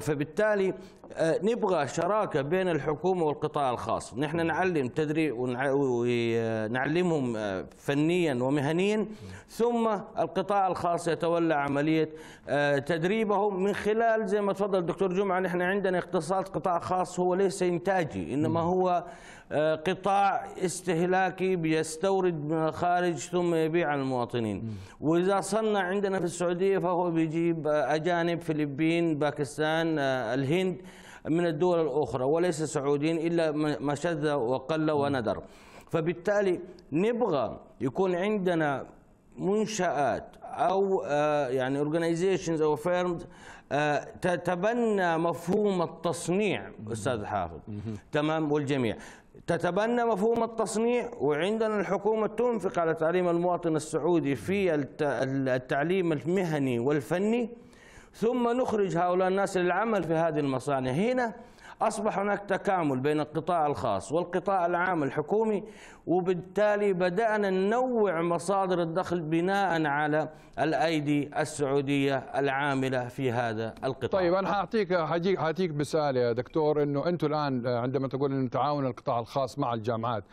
Speaker 5: فبالتالي آه، نبغى شراكه بين الحكومه والقطاع الخاص، نحن نعلم تدريب ونعلمهم آه، فنيا ومهنيا ثم القطاع الخاص يتولى عمليه آه، تدريبهم من خلال زي ما تفضل الدكتور جمعه نحن عندنا اقتصاد قطاع خاص هو ليس انتاجي انما هو قطاع استهلاكي بيستورد من الخارج ثم يبيع على المواطنين، واذا صنع عندنا في السعوديه فهو بيجيب اجانب فلبين، باكستان، الهند من الدول الأخرى وليس سعوديين إلا ما شذ وقل وندر فبالتالي نبغى يكون عندنا منشآت أو آه، يعني organizations أو firms آه، تتبنى مفهوم التصنيع أستاذ حافظ تمام والجميع تتبنى مفهوم التصنيع وعندنا الحكومة تنفق على تعليم المواطن السعودي في التعليم المهني والفني ثم نخرج هؤلاء الناس للعمل في هذه المصانع هنا أصبح هناك تكامل بين القطاع الخاص والقطاع العام الحكومي وبالتالي بدأنا ننوع مصادر الدخل بناء على الأيدي السعودية العاملة في هذا القطاع طيب أنا
Speaker 1: حأعطيك هجيك هعطيك بسؤال يا دكتور أنه أنتم الآن عندما تقول أن تعاون القطاع الخاص مع الجامعات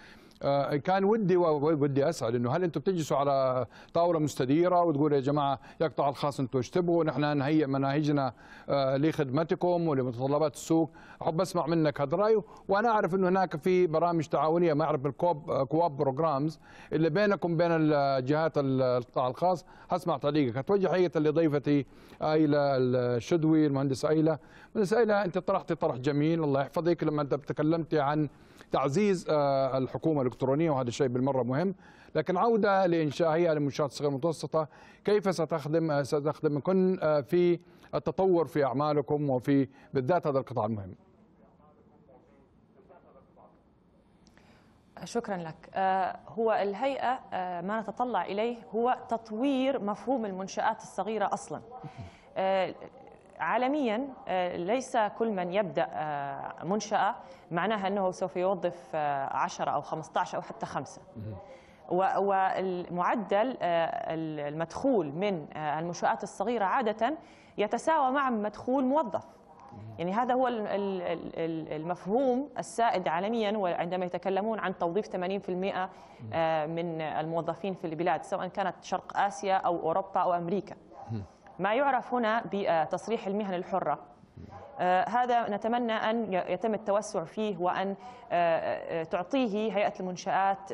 Speaker 1: آه، كان ودي ودي اسال انه هل انتم بتجلسوا على طاوله مستديره وتقولوا يا جماعه يقطع الخاص انتم ايش تبغوا نحن نهيئ مناهجنا آه، لخدمتكم ولمتطلبات السوق احب اسمع منك هذا الراي وانا اعرف انه هناك في برامج تعاونيه ما اعرف الكوب آه، كواب بروجرامز اللي بينكم بين الجهات القطاع الخاص اسمع تعليقك اتوجه حقيقه لضيفتي ايلا الشدوي المهندس ايلا المهندس ايلا انت طرحتي طرح جميل الله يحفظك لما انت تكلمتي عن تعزيز آه، الحكومه الالكترونيه وهذا الشيء بالمره مهم لكن عوده لانشاء هيئه للمنشات الصغيره والمتوسطه كيف ستخدم آه، ستخدمكم آه، في التطور في اعمالكم وفي بالذات هذا القطاع المهم
Speaker 2: شكرا لك هو الهيئة ما نتطلع إليه هو تطوير مفهوم المنشآت الصغيرة أصلا عالميا آه، ليس كل من يبدأ آه، منشأة معناها أنه سوف يوظف 10 آه، أو 15 أو حتى خمسة والمعدل المدخول من المنشآت الصغيرة عادة يتساوى مع مدخول موظف يعني هذا هو المفهوم السائد عالميا وعندما يتكلمون عن توظيف 80% من الموظفين في البلاد سواء كانت شرق آسيا أو أوروبا أو أمريكا ما يعرف هنا بتصريح المهن الحرة آه، هذا نتمنى أن يتم التوسع فيه وأن آه، آه، تعطيه هيئة المنشآت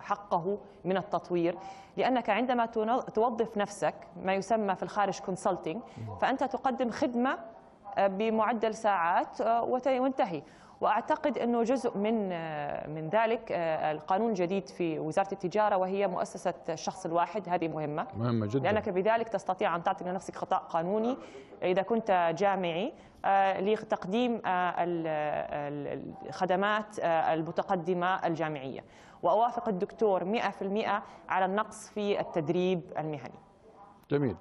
Speaker 2: حقه من التطوير لأنك عندما توظف نفسك ما يسمى في الخارج كونسلتنج فأنت تقدم خدمة بمعدل ساعات وانتهي واعتقد انه جزء من من ذلك آه، القانون الجديد في وزاره التجاره وهي مؤسسه الشخص الواحد هذه مهمه مهمه جدا لانك بذلك تستطيع ان تعطي لنفسك خطا قانوني اذا كنت جامعي آه، لتقديم آه، الخدمات المتقدمه الجامعيه واوافق الدكتور 100% على النقص في التدريب المهني جميل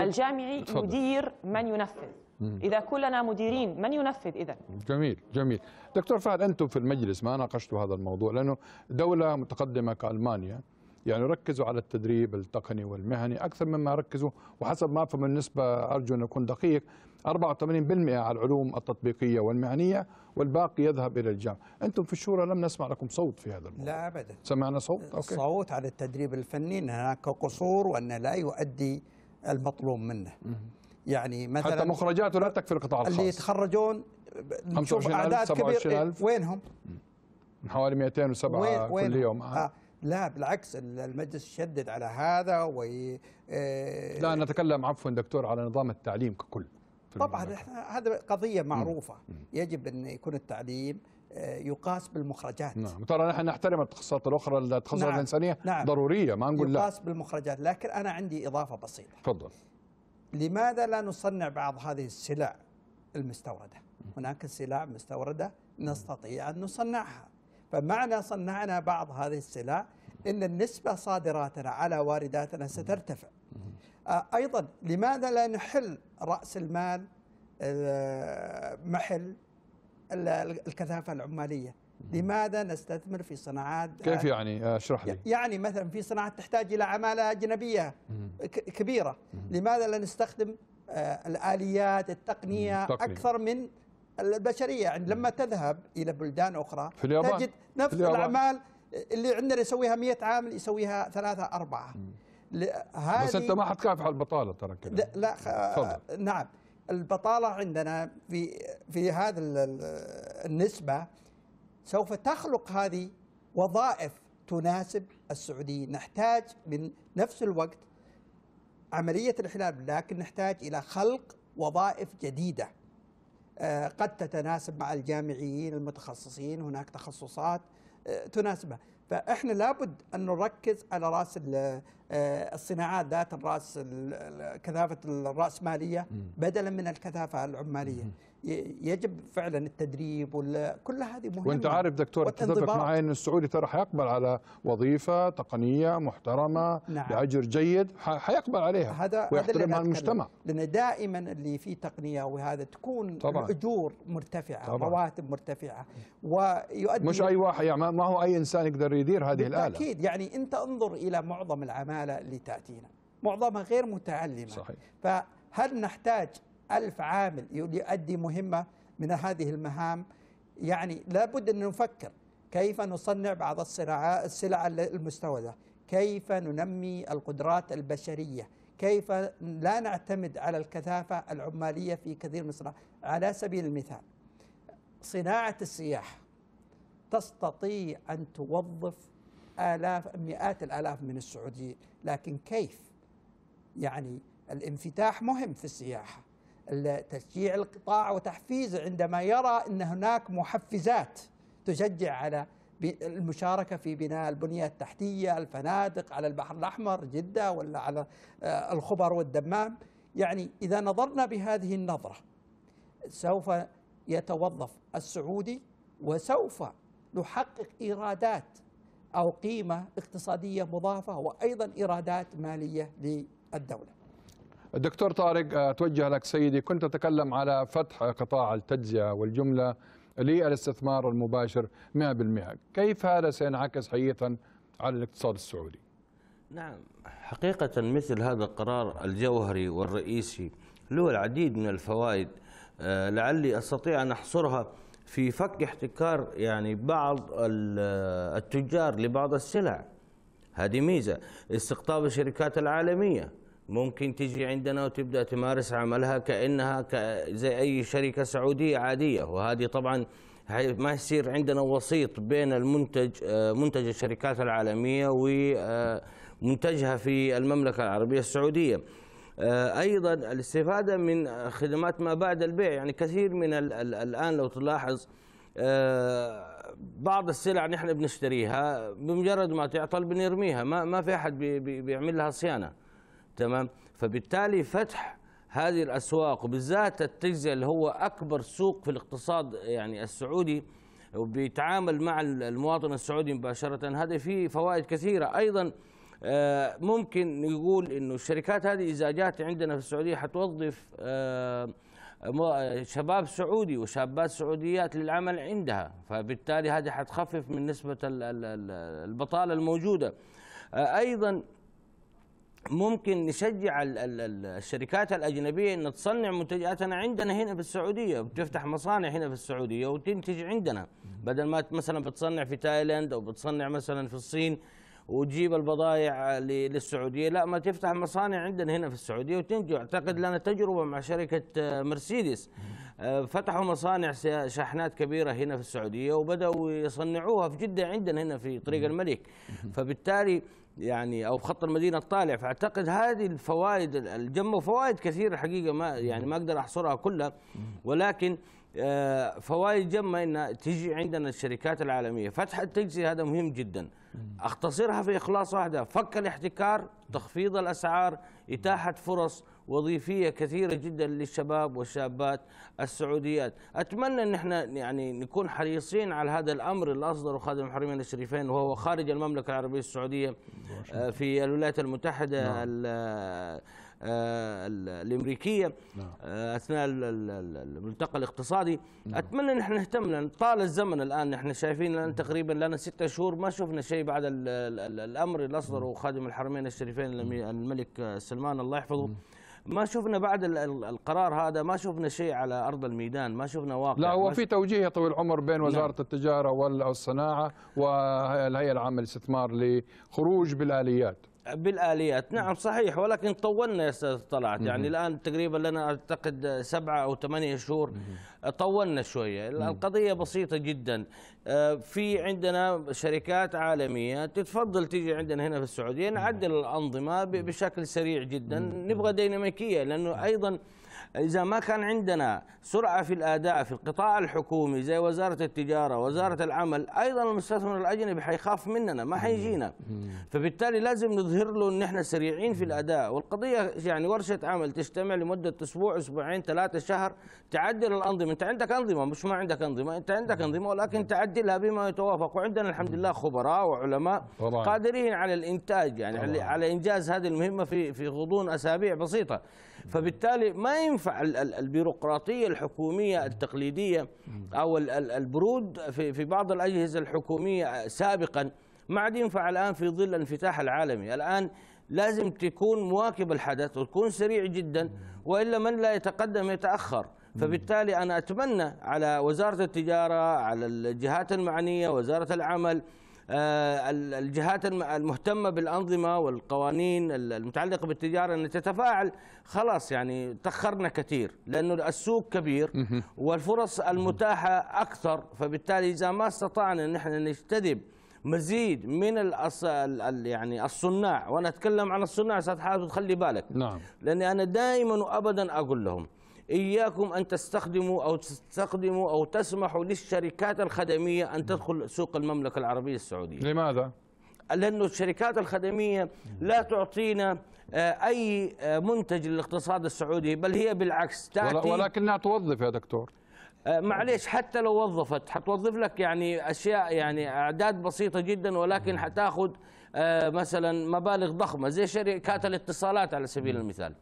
Speaker 2: الجامعي يدير من ينفذ إذا كلنا مديرين من ينفذ إذا؟
Speaker 1: جميل جميل دكتور فهد أنتم في المجلس ما ناقشتوا هذا الموضوع لأنه دولة متقدمة كألمانيا يعني ركزوا على التدريب التقني والمهني أكثر مما ركزوا وحسب ما أفهم النسبة أرجو أن أكون دقيق 84% على العلوم التطبيقية والمهنية والباقي يذهب إلى الجامعة أنتم في الشورى لم نسمع لكم صوت في هذا الموضوع لا أبدا سمعنا صوت أوكي. صوت على التدريب الفني أن هناك قصور
Speaker 4: وأن لا يؤدي المطلوب منه
Speaker 1: يعني مثلا حتى مخرجاته لا تكفي القطاع الخاص اللي
Speaker 4: يتخرجون نشوف اعداد كبيره وينهم؟
Speaker 1: من حوالي 207 وين وين كل يوم آه.
Speaker 4: لا بالعكس المجلس يشدد على هذا وي آه لا
Speaker 1: نتكلم عفوا دكتور على نظام التعليم ككل طبعا
Speaker 4: احنا هذا قضيه معروفه مم. يجب ان يكون التعليم آه، يقاس بالمخرجات نعم
Speaker 1: ترى نحن نحترم التخصصات الاخرى التخصصات نعم. الانسانيه نعم. ضروريه ما نقول لا يقاس
Speaker 4: بالمخرجات لكن انا عندي اضافه بسيطه تفضل لماذا لا نصنع بعض هذه السلع المستورده؟ هناك سلع مستورده نستطيع ان نصنعها. فمعنى صنعنا بعض هذه السلع ان النسبه صادراتنا على وارداتنا سترتفع. آه، ايضا لماذا لا نحل راس المال آه، محل الكثافه العماليه؟ لماذا نستثمر في صناعات كيف
Speaker 1: يعني آه، اشرح لي
Speaker 4: يعني مثلا في صناعات تحتاج الى عماله اجنبيه كبيره لماذا لا نستخدم آه، الاليات التقنيه تقنية. اكثر من البشريه يعني لما تذهب الى بلدان اخرى في اليابان. تجد نفس في اليابان. الاعمال اللي عندنا يسويها 100 عامل يسويها ثلاثة أربعة بس أنت ما حتكافح على
Speaker 1: البطالة ترى كده
Speaker 4: لا فضل. نعم البطالة عندنا في في هذا النسبة سوف تخلق هذه وظائف تناسب السعوديين نحتاج من نفس الوقت عملية الحلال لكن نحتاج إلى خلق وظائف جديدة آه، قد تتناسب مع الجامعيين المتخصصين هناك تخصصات آه، تناسبها فإحنا لابد أن نركز على رأس آه، الصناعات ذات الرأس كثافة الرأسمالية بدلا من الكثافة العمالية يجب فعلا التدريب وكل هذه مهمه وانت
Speaker 1: عارف دكتور اتفق معي ان السعودي ترى حيقبل على وظيفه تقنيه محترمه نعم. باجر جيد حيقبل عليها هذا ويحترمها المجتمع لان دائما اللي في تقنيه
Speaker 4: وهذا تكون طبعا. الاجور مرتفعه طبعا. رواتب مرتفعه
Speaker 1: ويؤدي مش اي واحد يعني ما هو اي انسان يقدر يدير هذه الاله اكيد
Speaker 4: يعني انت انظر الى معظم العماله اللي تاتينا معظمها غير متعلمه صحيح. فهل نحتاج ألف عامل يؤدي مهمة من هذه المهام يعني لابد أن نفكر كيف نصنع بعض الصراع السلع المستوردة كيف ننمي القدرات البشرية كيف لا نعتمد على الكثافة العمالية في كثير من الصناعات على سبيل المثال صناعة السياحة تستطيع أن توظف آلاف مئات الآلاف من السعوديين لكن كيف يعني الانفتاح مهم في السياحة تشجيع القطاع وتحفيزه عندما يرى ان هناك محفزات تشجع على المشاركة في بناء البنية التحتية الفنادق على البحر الأحمر جدة ولا على آه، الخبر والدمام يعني إذا نظرنا بهذه النظرة سوف يتوظف السعودي وسوف نحقق إيرادات أو قيمة اقتصادية مضافة وأيضا إيرادات مالية للدولة
Speaker 1: دكتور طارق أتوجه لك سيدي كنت تتكلم على فتح قطاع التجزئة والجملة للاستثمار المباشر 100% كيف هذا سينعكس حقيقة على الاقتصاد السعودي
Speaker 5: نعم حقيقة مثل هذا القرار الجوهري والرئيسي له العديد من الفوائد آه، لعلي أستطيع أن أحصرها في فك احتكار يعني بعض آه، التجار لبعض السلع هذه ميزة استقطاب الشركات العالمية ممكن تجي عندنا وتبدا تمارس عملها كانها زي اي شركه سعوديه عاديه وهذه طبعا ما يصير عندنا وسيط بين المنتج آه، منتج الشركات العالميه ومنتجها آه، في المملكه العربيه السعوديه. آه، ايضا الاستفاده من خدمات ما بعد البيع يعني كثير من الان لو تلاحظ بعض السلع نحن بنشتريها بمجرد ما تعطل بنرميها ما ما في احد بيعمل لها صيانه. تمام فبالتالي فتح هذه الاسواق وبالذات التجزئه اللي هو اكبر سوق في الاقتصاد يعني السعودي وبيتعامل مع المواطن السعودي مباشره هذا فيه فوائد كثيره ايضا آه، ممكن يقول انه الشركات هذه اذا جات عندنا في السعوديه حتوظف آه، شباب سعودي وشابات سعوديات للعمل عندها فبالتالي هذه حتخفف من نسبه البطاله الموجوده آه، ايضا ممكن نشجع الشركات الأجنبية أن تصنع منتجاتنا عندنا هنا في السعودية وتفتح مصانع هنا في السعودية وتنتج عندنا بدل ما مثلا بتصنع في تايلاند أو بتصنع مثلا في الصين وتجيب البضائع للسعودية لا ما تفتح مصانع عندنا هنا في السعودية وتنتج أعتقد لنا تجربة مع شركة آه، مرسيدس آه، فتحوا مصانع شاحنات كبيرة هنا في السعودية وبدأوا يصنعوها في جدة عندنا هنا في طريق الملك فبالتالي يعني او خط المدينه الطالع فاعتقد هذه الفوائد الجمة فوائد كثيره حقيقه ما يعني ما اقدر احصرها كلها ولكن آه، فوائد جمة ان تجي عندنا الشركات العالميه فتح التجزئه هذا مهم جدا اختصرها في اخلاص واحده فك الاحتكار تخفيض الاسعار اتاحه فرص وظيفيه كثيره جدا للشباب والشابات السعوديات، اتمنى ان احنا يعني نكون حريصين على هذا الامر اللي اصدره خادم الحرمين الشريفين وهو خارج المملكه العربيه السعوديه آه، في الولايات المتحده نعم. آه، الامريكيه نعم. آه، اثناء الملتقى الاقتصادي نعم. اتمنى ان احنا نهتم لان طال الزمن الان احنا شايفين الان نعم. تقريبا لنا ستة شهور ما شفنا شيء بعد الامر اللي اصدره خادم الحرمين الشريفين الملك سلمان الله يحفظه ما شفنا بعد القرار هذا ما شفنا شيء على أرض الميدان ما شفنا واقع لا هو في
Speaker 1: توجيه طويل العمر بين نعم. وزارة نعم. التجارة والصناعة والهيئة العامة للاستثمار لخروج بالآليات
Speaker 5: بالآليات نعم صحيح ولكن طولنا يا أستاذ طلعت يعني الآن تقريبا لنا أعتقد سبعة أو ثمانية شهور طولنا شوية القضية بسيطة جدا آه، في عندنا شركات عالمية تتفضل تيجي عندنا هنا في السعودية نعدل الأنظمة بشكل سريع جدا نبغى ديناميكية لأنه أيضا إذا ما كان عندنا سرعة في الأداء في القطاع الحكومي زي وزارة التجارة وزارة العمل أيضا المستثمر الأجنبي حيخاف مننا ما حيجينا فبالتالي لازم نظهر له أن احنا سريعين في الأداء والقضية يعني ورشة عمل تجتمع لمدة أسبوع أسبوعين ثلاثة شهر تعدل الأنظمة أنت عندك أنظمة مش ما عندك أنظمة أنت عندك أنظمة ولكن تعدلها بما يتوافق وعندنا الحمد لله خبراء وعلماء طبعا. قادرين على الإنتاج يعني طبعا. على إنجاز هذه المهمة في في غضون أسابيع بسيطة فبالتالي ما ينفع البيروقراطية الحكومية التقليدية أو البرود في بعض الأجهزة الحكومية سابقا ما عاد ينفع الآن في ظل الانفتاح العالمي الآن لازم تكون مواكب الحدث وتكون سريع جدا وإلا من لا يتقدم يتأخر فبالتالي أنا أتمنى على وزارة التجارة على الجهات المعنية وزارة العمل آه، الجهات المهتمه بالانظمه والقوانين المتعلقه بالتجاره ان تتفاعل خلاص يعني تاخرنا كثير لانه السوق كبير والفرص المتاحه اكثر فبالتالي اذا ما استطعنا ان احنا نجتذب مزيد من الأص... يعني الصناع وانا اتكلم عن الصناع استاذ حازم خلي بالك نعم لاني انا دائما وابدا اقول لهم إياكم أن تستخدموا أو تستخدموا أو تسمحوا للشركات الخدمية أن تدخل سوق المملكة العربية السعودية لماذا؟ لأنه الشركات الخدمية لا تعطينا آه، أي آه، منتج للاقتصاد السعودي بل هي بالعكس تأتي ولكنها توظف يا دكتور آه، معليش حتى لو وظفت حتوظف لك يعني اشياء يعني اعداد بسيطه جدا ولكن حتاخذ مثلا مبالغ ضخمه زي شركات الاتصالات على سبيل المثال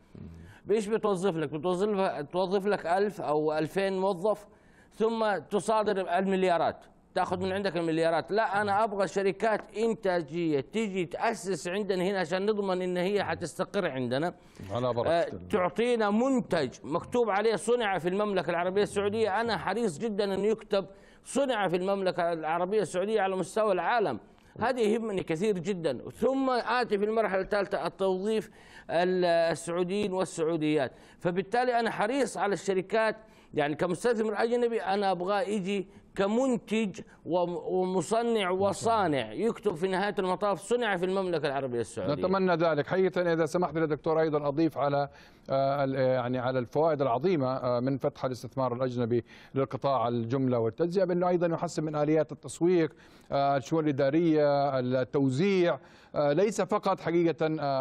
Speaker 5: مش بتوظف لك بتوظف توظف لك 1000 او 2000 موظف ثم تصادر المليارات تاخذ من عندك المليارات لا انا ابغى شركات انتاجيه تجي تاسس عندنا هنا عشان نضمن ان هي حتستقر عندنا على بركه آه تعطينا منتج مكتوب عليه صنع في المملكه العربيه السعوديه انا حريص جدا انه يكتب صنع في المملكه العربيه السعوديه على مستوى العالم هذا يهمني كثير جدا ثم آتي في المرحلة الثالثة التوظيف السعوديين والسعوديات فبالتالي أنا حريص على الشركات يعني كمستثمر أجنبي أنا أبغى يجي كمنتج ومصنع وصانع يكتب في نهايه المطاف صنع في المملكه العربيه السعوديه
Speaker 1: نتمنى ذلك حقيقه اذا سمحت لي دكتور ايضا اضيف على آه، يعني على الفوائد العظيمه آه، من فتح الاستثمار الاجنبي للقطاع الجمله والتجزئه بانه ايضا يحسن من اليات التسويق آه، الشؤون الاداريه التوزيع ليس فقط حقيقه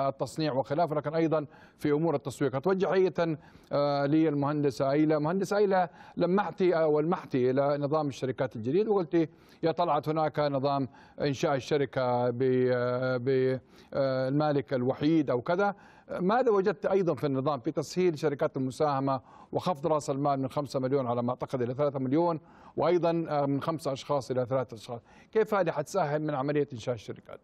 Speaker 1: التصنيع وخلافه لكن ايضا في امور التسويق اتوجه حقيقه للمهندسه ايلا مهندسه ايلا لمحتي والمحتي الى نظام الشركات الجديد وقلت يا طلعت هناك نظام انشاء الشركه بالمالك الوحيد او كذا ماذا وجدت ايضا في النظام في تسهيل شركات المساهمه وخفض راس المال من 5 مليون على ما اعتقد الى 3 مليون وايضا من 5 اشخاص الى 3 اشخاص، كيف هذه حتساهم من عمليه انشاء الشركات؟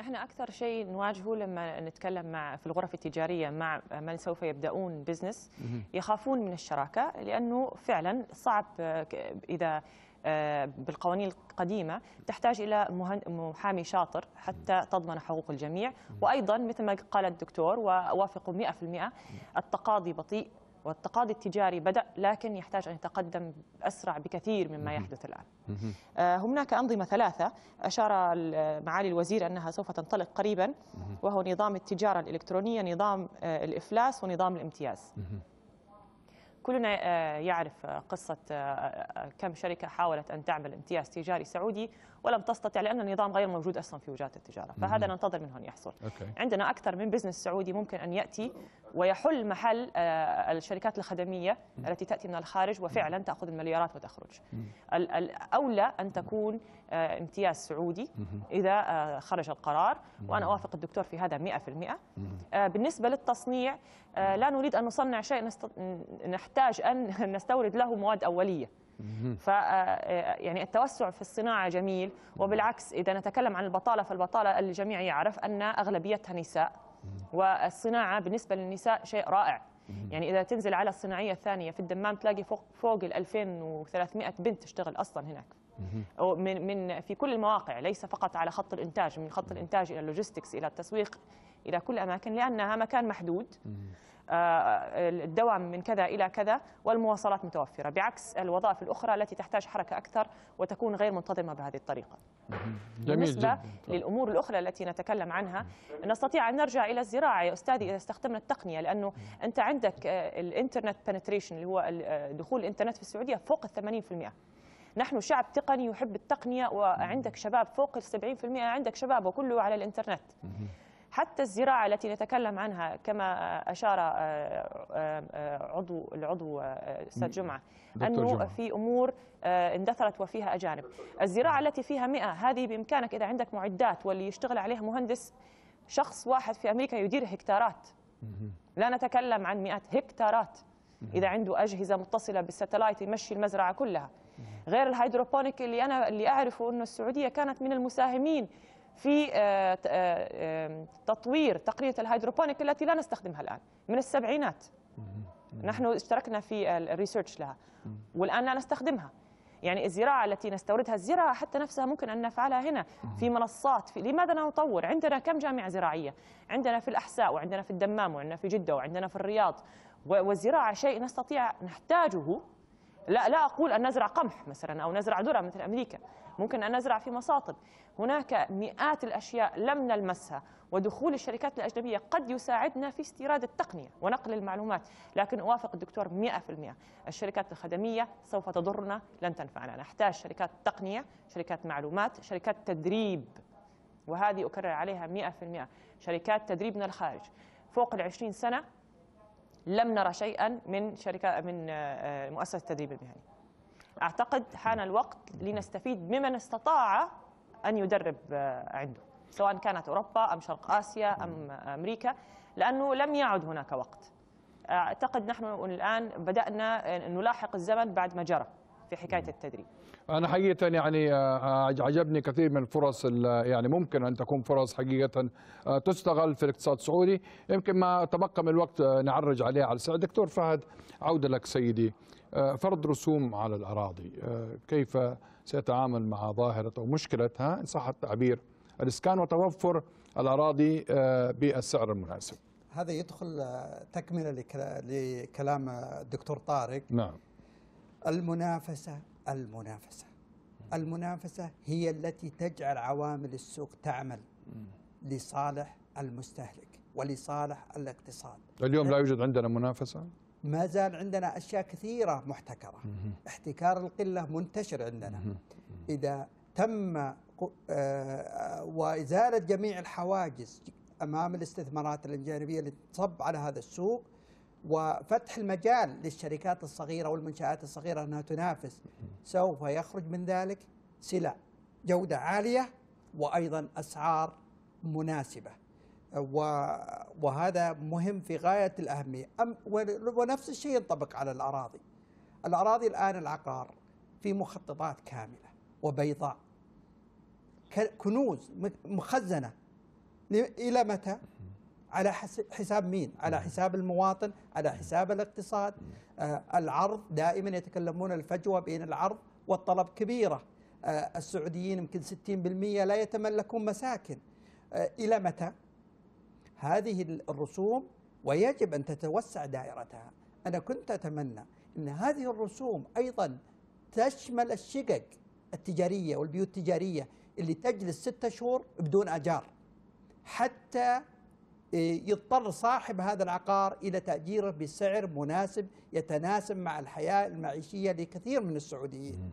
Speaker 2: احنا اكثر شيء نواجهه لما نتكلم مع في الغرف التجاريه مع من سوف يبداون بزنس يخافون من الشراكه لانه فعلا صعب اذا آه، بالقوانين القديمه تحتاج الى محامي شاطر حتى تضمن حقوق الجميع وايضا مثل ما قال الدكتور واوافق 100% التقاضي بطيء والتقاضي التجاري بدأ لكن يحتاج أن يتقدم أسرع بكثير مما يحدث الآن آه، هناك أنظمة ثلاثة أشار معالي الوزير أنها سوف تنطلق قريبا وهو نظام التجارة الإلكترونية نظام آه، الإفلاس ونظام الامتياز كلنا آه، يعرف قصة كم شركة حاولت أن تعمل امتياز تجاري سعودي ولم تستطع لأن النظام غير موجود أصلا في وجهات التجارة فهذا ننتظر منه أن يحصل أوكي. عندنا أكثر من بزنس سعودي ممكن أن يأتي ويحل محل آه، الشركات الخدمية التي تأتي من الخارج وفعلا تأخذ المليارات وتخرج الأولى أن تكون آه، امتياز سعودي إذا آه، خرج القرار وأنا أوافق الدكتور في هذا 100% بالنسبة للتصنيع لا نريد أن نصنع شيء نحتاج أن نستورد له مواد أولية ف آه، آه، يعني التوسع في الصناعه جميل وبالعكس اذا نتكلم عن البطاله فالبطاله الجميع يعرف ان اغلبيتها نساء والصناعه بالنسبه للنساء شيء رائع يعني اذا تنزل على الصناعيه الثانيه في الدمام تلاقي فوق فوق ال 2300 بنت تشتغل اصلا هناك من من في كل المواقع ليس فقط على خط الانتاج من خط الانتاج الى اللوجيستكس الى التسويق الى كل اماكن لانها مكان محدود آه، آه، الدوام من كذا إلى كذا والمواصلات متوفرة بعكس الوظائف الأخرى التي تحتاج حركة أكثر وتكون غير منتظمة بهذه الطريقة
Speaker 3: جميل بالنسبة جدا.
Speaker 2: للأمور الأخرى التي نتكلم عنها نستطيع أن نرجع إلى الزراعة يا أستاذي إذا استخدمنا التقنية لأنه أنت عندك آه، الإنترنت بنتريشن اللي هو دخول الإنترنت في السعودية فوق ال 80% نحن شعب تقني يحب التقنية وعندك شباب فوق ال 70% عندك شباب وكله على الإنترنت حتى الزراعة التي نتكلم عنها كما أشار آه، آه، آه، عضو العضو أستاذ جمعة أنه جمعة. في أمور اندثرت وفيها أجانب الزراعة التي فيها 100 هذه بإمكانك إذا عندك معدات واللي يشتغل عليها مهندس شخص واحد في أمريكا يدير هكتارات لا نتكلم عن مئات هكتارات إذا عنده أجهزة متصلة بالستلايت يمشي المزرعة كلها غير الهيدروبونيك اللي أنا اللي أعرفه أنه السعودية كانت من المساهمين في آه، آه، تطوير تقنيه الهيدروبونيك التي لا نستخدمها الان من السبعينات نحن اشتركنا في الريسيرش لها والان لا نستخدمها يعني الزراعه التي نستوردها الزراعه حتى نفسها ممكن ان نفعلها هنا في منصات في لماذا لا نطور عندنا كم جامعه زراعيه عندنا في الاحساء وعندنا في الدمام وعندنا في جده وعندنا في الرياض والزراعه شيء نستطيع نحتاجه لا لا اقول ان نزرع قمح مثلا او نزرع ذره مثل امريكا ممكن أن نزرع في مصاطب هناك مئات الأشياء لم نلمسها ودخول الشركات الأجنبية قد يساعدنا في استيراد التقنية ونقل المعلومات لكن أوافق الدكتور 100% الشركات الخدمية سوف تضرنا لن تنفعنا نحتاج شركات تقنية شركات معلومات شركات تدريب وهذه أكرر عليها 100% شركات تدريب من الخارج فوق العشرين سنة لم نرى شيئا من شركة من آه، مؤسسة التدريب المهني اعتقد حان الوقت لنستفيد ممن استطاع ان يدرب آه، عنده سواء كانت اوروبا ام شرق اسيا ام امريكا لانه لم يعد هناك وقت اعتقد نحن الان بدانا آه، نلاحق الزمن بعد ما جرى في حكايه التدريب
Speaker 1: انا حقيقه يعني آه، عجبني كثير من الفرص يعني ممكن ان تكون فرص حقيقه تستغل في الاقتصاد السعودي يمكن ما تبقى من الوقت نعرج عليه على السعر دكتور فهد عوده لك سيدي آه، فرض رسوم على الأراضي آه، كيف سيتعامل مع ظاهرة أو مشكلتها إن صح التعبير الإسكان وتوفر الأراضي آه، بالسعر المناسب
Speaker 4: هذا يدخل تكملة لكلام الدكتور طارق نعم المنافسة المنافسة المنافسة هي التي تجعل عوامل السوق تعمل لصالح المستهلك ولصالح الاقتصاد
Speaker 1: اليوم لا يوجد عندنا منافسة؟
Speaker 4: ما زال عندنا أشياء كثيرة محتكرة احتكار القلة منتشر عندنا إذا تم آه، وإزالة جميع الحواجز أمام الاستثمارات الجانبية اللي تصب على هذا السوق وفتح المجال للشركات الصغيرة والمنشآت الصغيرة أنها تنافس سوف يخرج من ذلك سلع جودة عالية وأيضا أسعار مناسبة وهذا مهم في غاية الأهمية ونفس الشيء ينطبق على الأراضي الأراضي الآن العقار في مخططات كاملة وبيضاء كنوز مخزنة إلى متى؟ على حساب مين؟ على حساب المواطن، على حساب الاقتصاد، آه، العرض دائما يتكلمون الفجوة بين العرض والطلب كبيرة، آه، السعوديين يمكن 60% لا يتملكون مساكن، آه، إلى متى؟ هذه الرسوم ويجب أن تتوسع دائرتها أنا كنت أتمنى أن هذه الرسوم أيضا تشمل الشقق التجارية والبيوت التجارية اللي تجلس ستة شهور بدون أجار حتى إيه، يضطر صاحب هذا العقار إلى تأجيره بسعر مناسب يتناسب مع الحياة المعيشية لكثير من السعوديين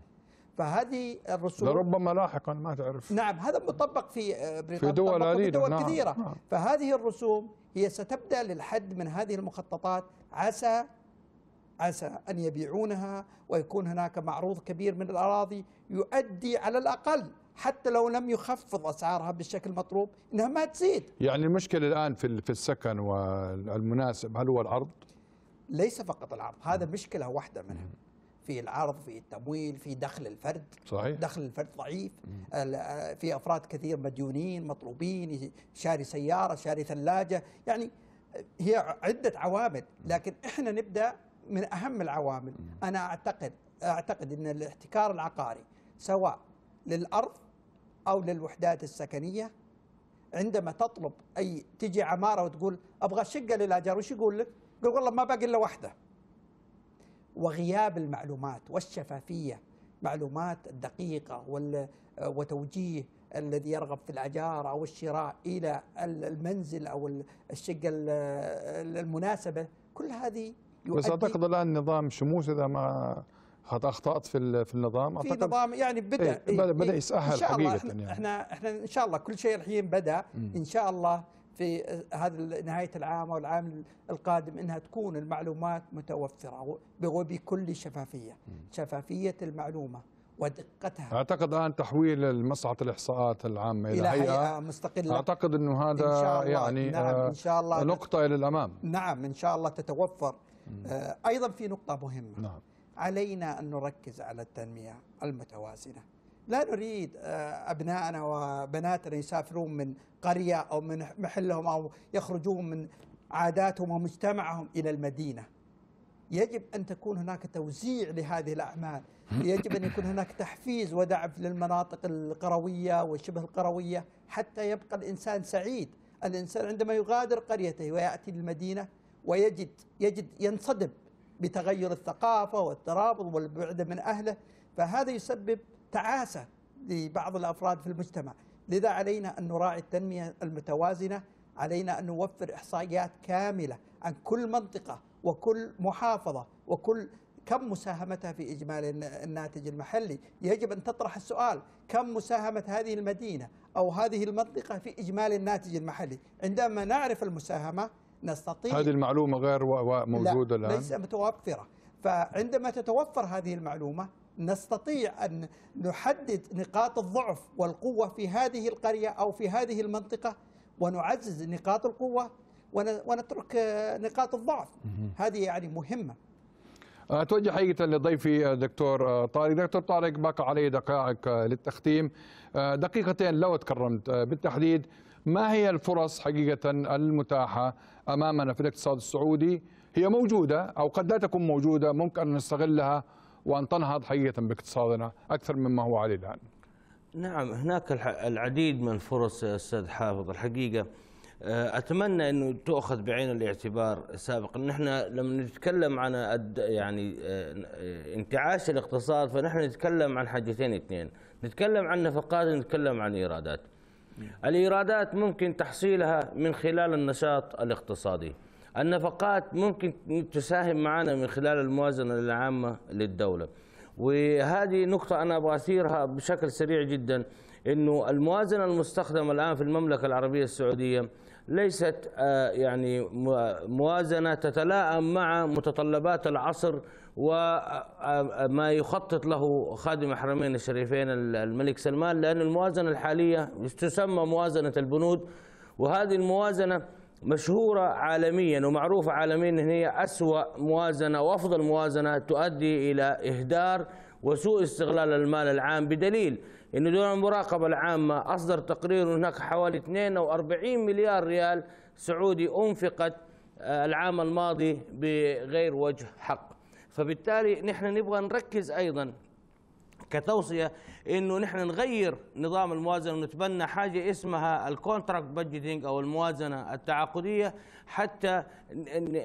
Speaker 4: فهذه
Speaker 1: الرسوم لربما لاحقا ما تعرف
Speaker 4: نعم هذا مطبق في آه، بريطانيا في دول في دول نعم كثيرة نعم فهذه الرسوم هي ستبدأ للحد من هذه المخططات عسى عسى أن يبيعونها ويكون هناك معروض كبير من الأراضي يؤدي على الأقل حتى لو لم يخفض اسعارها بالشكل المطلوب انها ما تزيد
Speaker 1: يعني المشكله الان في في السكن والمناسب هل هو العرض ليس
Speaker 4: فقط العرض هذا مشكله واحده منها في العرض في التمويل في دخل الفرد صحيح. دخل الفرد ضعيف في أفراد كثير مديونين مطلوبين شاري سيارة شاري ثلاجة يعني هي عدة عوامل لكن إحنا نبدأ من أهم العوامل أنا أعتقد أعتقد أن الاحتكار العقاري سواء للأرض أو للوحدات السكنية عندما تطلب أي تجي عمارة وتقول أبغى شقة للأجار وش يقول لك؟ يقول والله ما باقي إلا واحدة وغياب المعلومات والشفافيه معلومات الدقيقه وتوجيه الذي يرغب في الاجار او الشراء الى المنزل او الشقه المناسبه كل هذه يؤدي بس اعتقد
Speaker 1: الان النظام شموس اذا ما اخطات في في النظام في نظام يعني بدا إيه بدا, إيه يسهل إن شاء الله حقيقه يعني.
Speaker 4: احنا احنا ان شاء الله كل شيء الحين بدا ان شاء الله في هذا نهايه العام او العام القادم انها تكون المعلومات متوفره وبكل شفافيه، شفافيه المعلومه ودقتها
Speaker 1: اعتقد الان تحويل المصعد الاحصاءات العامه الى, هيئه, مستقله اعتقد انه هذا إن يعني نعم آه إن شاء الله نقطه الى الامام
Speaker 4: نعم ان شاء الله تتوفر آه ايضا في نقطه مهمه نعم علينا ان نركز على التنميه المتوازنه لا نريد آه، أبنائنا وبناتنا يسافرون من قرية أو من محلهم أو يخرجون من عاداتهم ومجتمعهم إلى المدينة يجب أن تكون هناك توزيع لهذه الأعمال يجب أن يكون هناك تحفيز ودعم للمناطق القروية والشبه القروية حتى يبقى الإنسان سعيد الإنسان عندما يغادر قريته ويأتي للمدينة ويجد يجد ينصدم بتغير الثقافة والترابط والبعد من أهله فهذا يسبب تعاسة لبعض الأفراد في المجتمع لذا علينا أن نراعي التنمية المتوازنة علينا أن نوفر إحصائيات كاملة عن كل منطقة وكل محافظة وكل كم مساهمتها في إجمالي الناتج المحلي يجب أن تطرح السؤال كم مساهمة هذه المدينة أو هذه المنطقة في إجمالي الناتج المحلي عندما نعرف المساهمة نستطيع هذه
Speaker 1: المعلومة غير موجودة الآن ليس
Speaker 4: متوفرة فعندما تتوفر هذه المعلومة نستطيع أن نحدد نقاط الضعف والقوة في هذه القرية أو في هذه المنطقة ونعزز نقاط القوة ونترك آه، نقاط الضعف هذه يعني مهمة
Speaker 1: أتوجه حقيقة لضيفي الدكتور آه، آه، طارق دكتور طارق بقى علي دقائق للتختيم دقيقتين لو تكرمت بالتحديد ما هي الفرص حقيقة المتاحة أمامنا في الاقتصاد السعودي هي موجودة أو قد لا تكون موجودة ممكن أن نستغلها وأن تنهض حقيقة باقتصادنا أكثر مما هو عليه الآن
Speaker 5: نعم هناك العديد من فرص أستاذ حافظ الحقيقة آه، اتمنى انه تؤخذ بعين الاعتبار سابقا نحن لما نتكلم عن يعني آه، انتعاش الاقتصاد فنحن نتكلم عن حاجتين اثنين نتكلم عن نفقات نتكلم عن ايرادات نعم. الايرادات ممكن تحصيلها من خلال النشاط الاقتصادي النفقات ممكن تساهم معنا من خلال الموازنة العامة للدولة وهذه نقطة أنا أبغى أثيرها بشكل سريع جدا أنه الموازنة المستخدمة الآن في المملكة العربية السعودية ليست آه، يعني موازنة تتلائم مع متطلبات العصر وما آه، آه، يخطط له خادم الحرمين الشريفين الملك سلمان لأن الموازنة الحالية تسمى موازنة البنود وهذه الموازنة مشهورة عالميا ومعروفة عالميا أن هي أسوأ موازنة وأفضل موازنة تؤدي إلى إهدار وسوء استغلال المال العام بدليل أن دور المراقبة العامة أصدر تقرير هناك حوالي 42 مليار ريال سعودي أنفقت آه، العام الماضي بغير وجه حق فبالتالي نحن نبغى نركز أيضا كتوصية انه نحن نغير نظام الموازنه ونتبنى حاجه اسمها الكونتراكت بادجيتنج او الموازنه التعاقديه حتى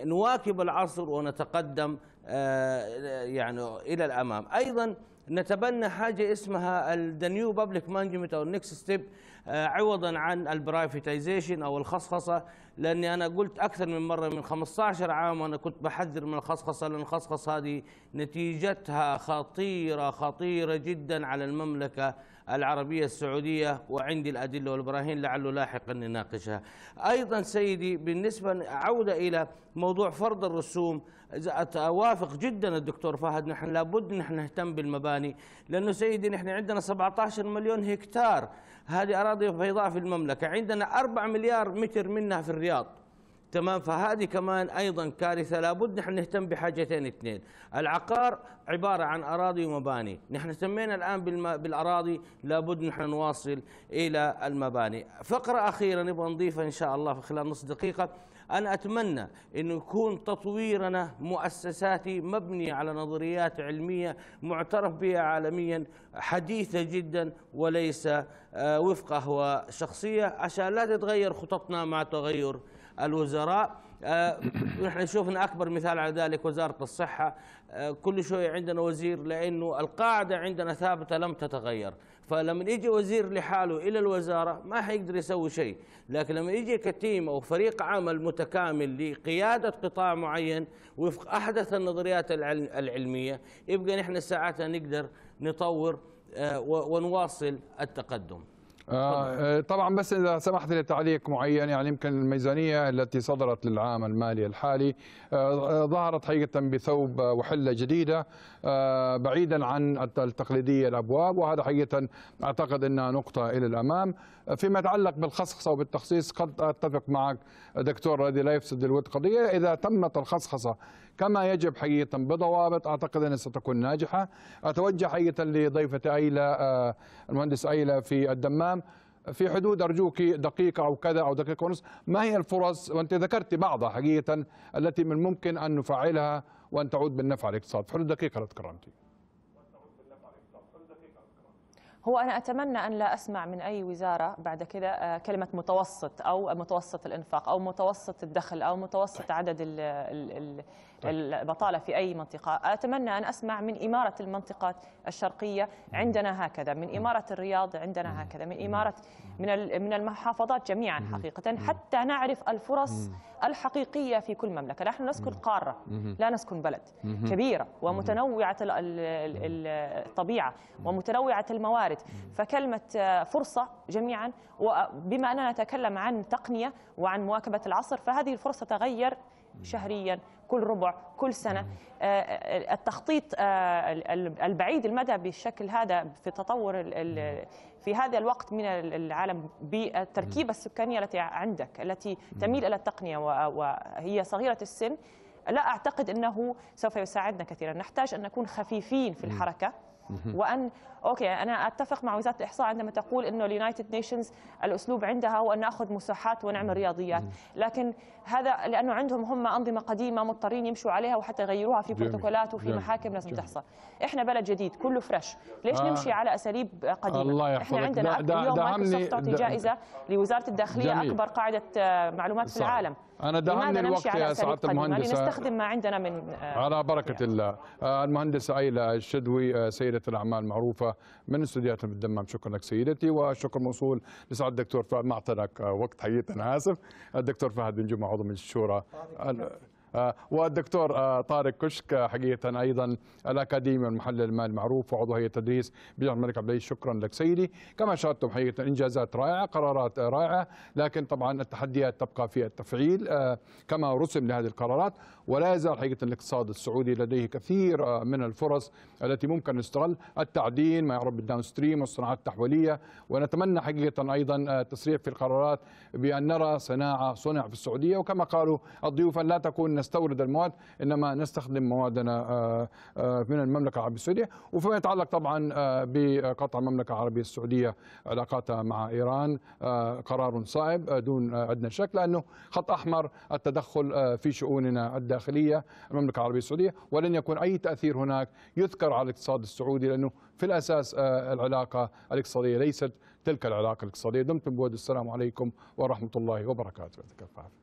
Speaker 5: نواكب العصر ونتقدم آه، يعني الى الامام ايضا نتبنى حاجة اسمها الدنيو بابليك مانجمنت أو النكست ستيب عوضا عن البرايفتيزيشن أو الخصخصة لأني أنا قلت أكثر من مرة من 15 عام وانا كنت بحذر من الخصخصة لأن الخصخصة هذه نتيجتها خطيرة خطيرة جدا على المملكة العربية السعودية وعندي الأدلة والبراهين لعله لاحقا نناقشها أيضا سيدي بالنسبة عودة إلى موضوع فرض الرسوم اوافق جدا الدكتور فهد نحن لابد نحن نهتم بالمباني لانه سيدي نحن عندنا 17 مليون هكتار هذه اراضي بيضاء في المملكه عندنا 4 مليار متر منها في الرياض تمام فهذه كمان ايضا كارثه لابد نحن نهتم بحاجتين اثنين العقار عباره عن اراضي ومباني نحن سمينا الان بالاراضي لابد نحن نواصل الى المباني فقره اخيره نبغى نضيفها ان شاء الله في خلال نص دقيقه أنا أتمنى أنه يكون تطويرنا مؤسساتي مبني على نظريات علمية معترف بها عالميا حديثة جدا وليس آه، وفق أهواء شخصية عشان لا تتغير خططنا مع تغير الوزراء آه، نحن شوفنا اكبر مثال على ذلك وزاره الصحه آه، كل شوية عندنا وزير لانه القاعده عندنا ثابته لم تتغير فلما يجي وزير لحاله الى الوزاره ما حيقدر يسوي شيء، لكن لما يجي كتيم او فريق عمل متكامل لقياده قطاع معين وفق احدث النظريات العلميه يبقى نحن ساعتها نقدر نطور آه، ونواصل التقدم.
Speaker 1: آه،, آه طبعا بس اذا سمحت لي تعليق معين يعني يمكن الميزانيه التي صدرت للعام المالي الحالي آه, آه، ظهرت حقيقه بثوب آه، وحله جديده آه بعيدا عن التقليديه الابواب وهذا حقيقه اعتقد انها نقطه الى الامام فيما يتعلق بالخصخصه وبالتخصيص قد اتفق معك دكتور الذي لا يفسد الود قضيه اذا تمت الخصخصه كما يجب حقيقة بضوابط أعتقد أنها ستكون ناجحة أتوجه حقيقة لضيفة أيلة آه، المهندس أيلة في الدمام في حدود أرجوك دقيقة أو كذا أو دقيقة ونص ما هي الفرص وأنت ذكرت بعضها حقيقة التي من الممكن أن نفعلها وأن تعود بالنفع الاقتصاد في حدود دقيقة لو تكرمتي
Speaker 2: هو أنا أتمنى أن لا أسمع من أي وزارة بعد كده آه، كلمة متوسط أو متوسط الإنفاق أو متوسط الدخل أو متوسط طيب. عدد ال ال طيب. البطالة في أي منطقة أتمنى أن أسمع من إمارة المنطقة الشرقية عندنا هكذا من إمارة الرياض عندنا هكذا من إمارة من من المحافظات جميعا حقيقة حتى نعرف الفرص الحقيقية في كل مملكة نحن نسكن قارة لا نسكن بلد
Speaker 3: كبيرة
Speaker 2: ومتنوعة الطبيعة ومتنوعة الموارد فكلمة آه، فرصة جميعا وبما أننا نتكلم عن تقنية وعن مواكبة العصر فهذه الفرصة تتغير شهريا كل ربع كل سنة آه، آه، التخطيط آه، البعيد المدى بالشكل هذا في تطور في هذا الوقت من العالم بالتركيبة السكانية التي عندك التي تميل إلى التقنية وهي صغيرة السن لا أعتقد أنه سوف يساعدنا كثيرا نحتاج أن نكون خفيفين في الحركة وان اوكي انا اتفق مع وزاره الاحصاء عندما تقول انه اليونايتد نيشنز الاسلوب عندها هو ان ناخذ مساحات ونعمل رياضيات لكن هذا لانه عندهم هم انظمه قديمه مضطرين يمشوا عليها وحتى يغيروها في بروتوكولات وفي محاكم لازم تحصل احنا بلد جديد كله فريش ليش آه. نمشي على اساليب قديمه الله يحفظك. احنا عندنا دا دا اليوم مايكروسوفت تعطي جائزه لوزاره الداخليه جميل. اكبر قاعده آه، معلومات في العالم انا دعمني الوقت يا سعاده يعني المهندسه نستخدم ما عندنا من آه،
Speaker 1: على بركه يعني. الله آه، المهندسه ايلا الشدوي آه، سيده الاعمال معروفه من استديوهاتنا الدمام شكرا لك سيدتي وشكر موصول لسعاده الدكتور فهد ما اعطيناك وقت حقيقه انا اسف الدكتور فهد بن جمعه عضو مجلس الشورى آه، والدكتور آه، طارق كشك حقيقة أيضا الأكاديمي والمحلل المالي المعروف وعضو هيئة التدريس بجامعة الملك عبد العزيز شكرا لك سيدي كما شاهدتم حقيقة إنجازات رائعة قرارات آه، رائعة لكن طبعا التحديات تبقى في التفعيل كما رسم لهذه القرارات ولا يزال حقيقة الاقتصاد السعودي لديه كثير من الفرص التي ممكن نستغل التعدين ما يعرف بالداون ستريم والصناعات التحويلية ونتمنى حقيقة أيضا تسريع في القرارات بأن نرى صناعة صنع في السعودية وكما قالوا الضيوف أن لا تكون نستورد المواد انما نستخدم موادنا آه، آه، من المملكه العربيه السعوديه وفيما يتعلق طبعا آه، بقطع المملكه العربيه السعوديه علاقاتها مع ايران قرار صائب دون ادنى شك لانه خط احمر التدخل في شؤوننا الداخليه المملكه العربيه السعوديه ولن يكون اي تاثير هناك يذكر على الاقتصاد السعودي لانه في الاساس العلاقه الاقتصاديه ليست تلك العلاقه الاقتصاديه دمتم بود السلام عليكم ورحمه الله وبركاته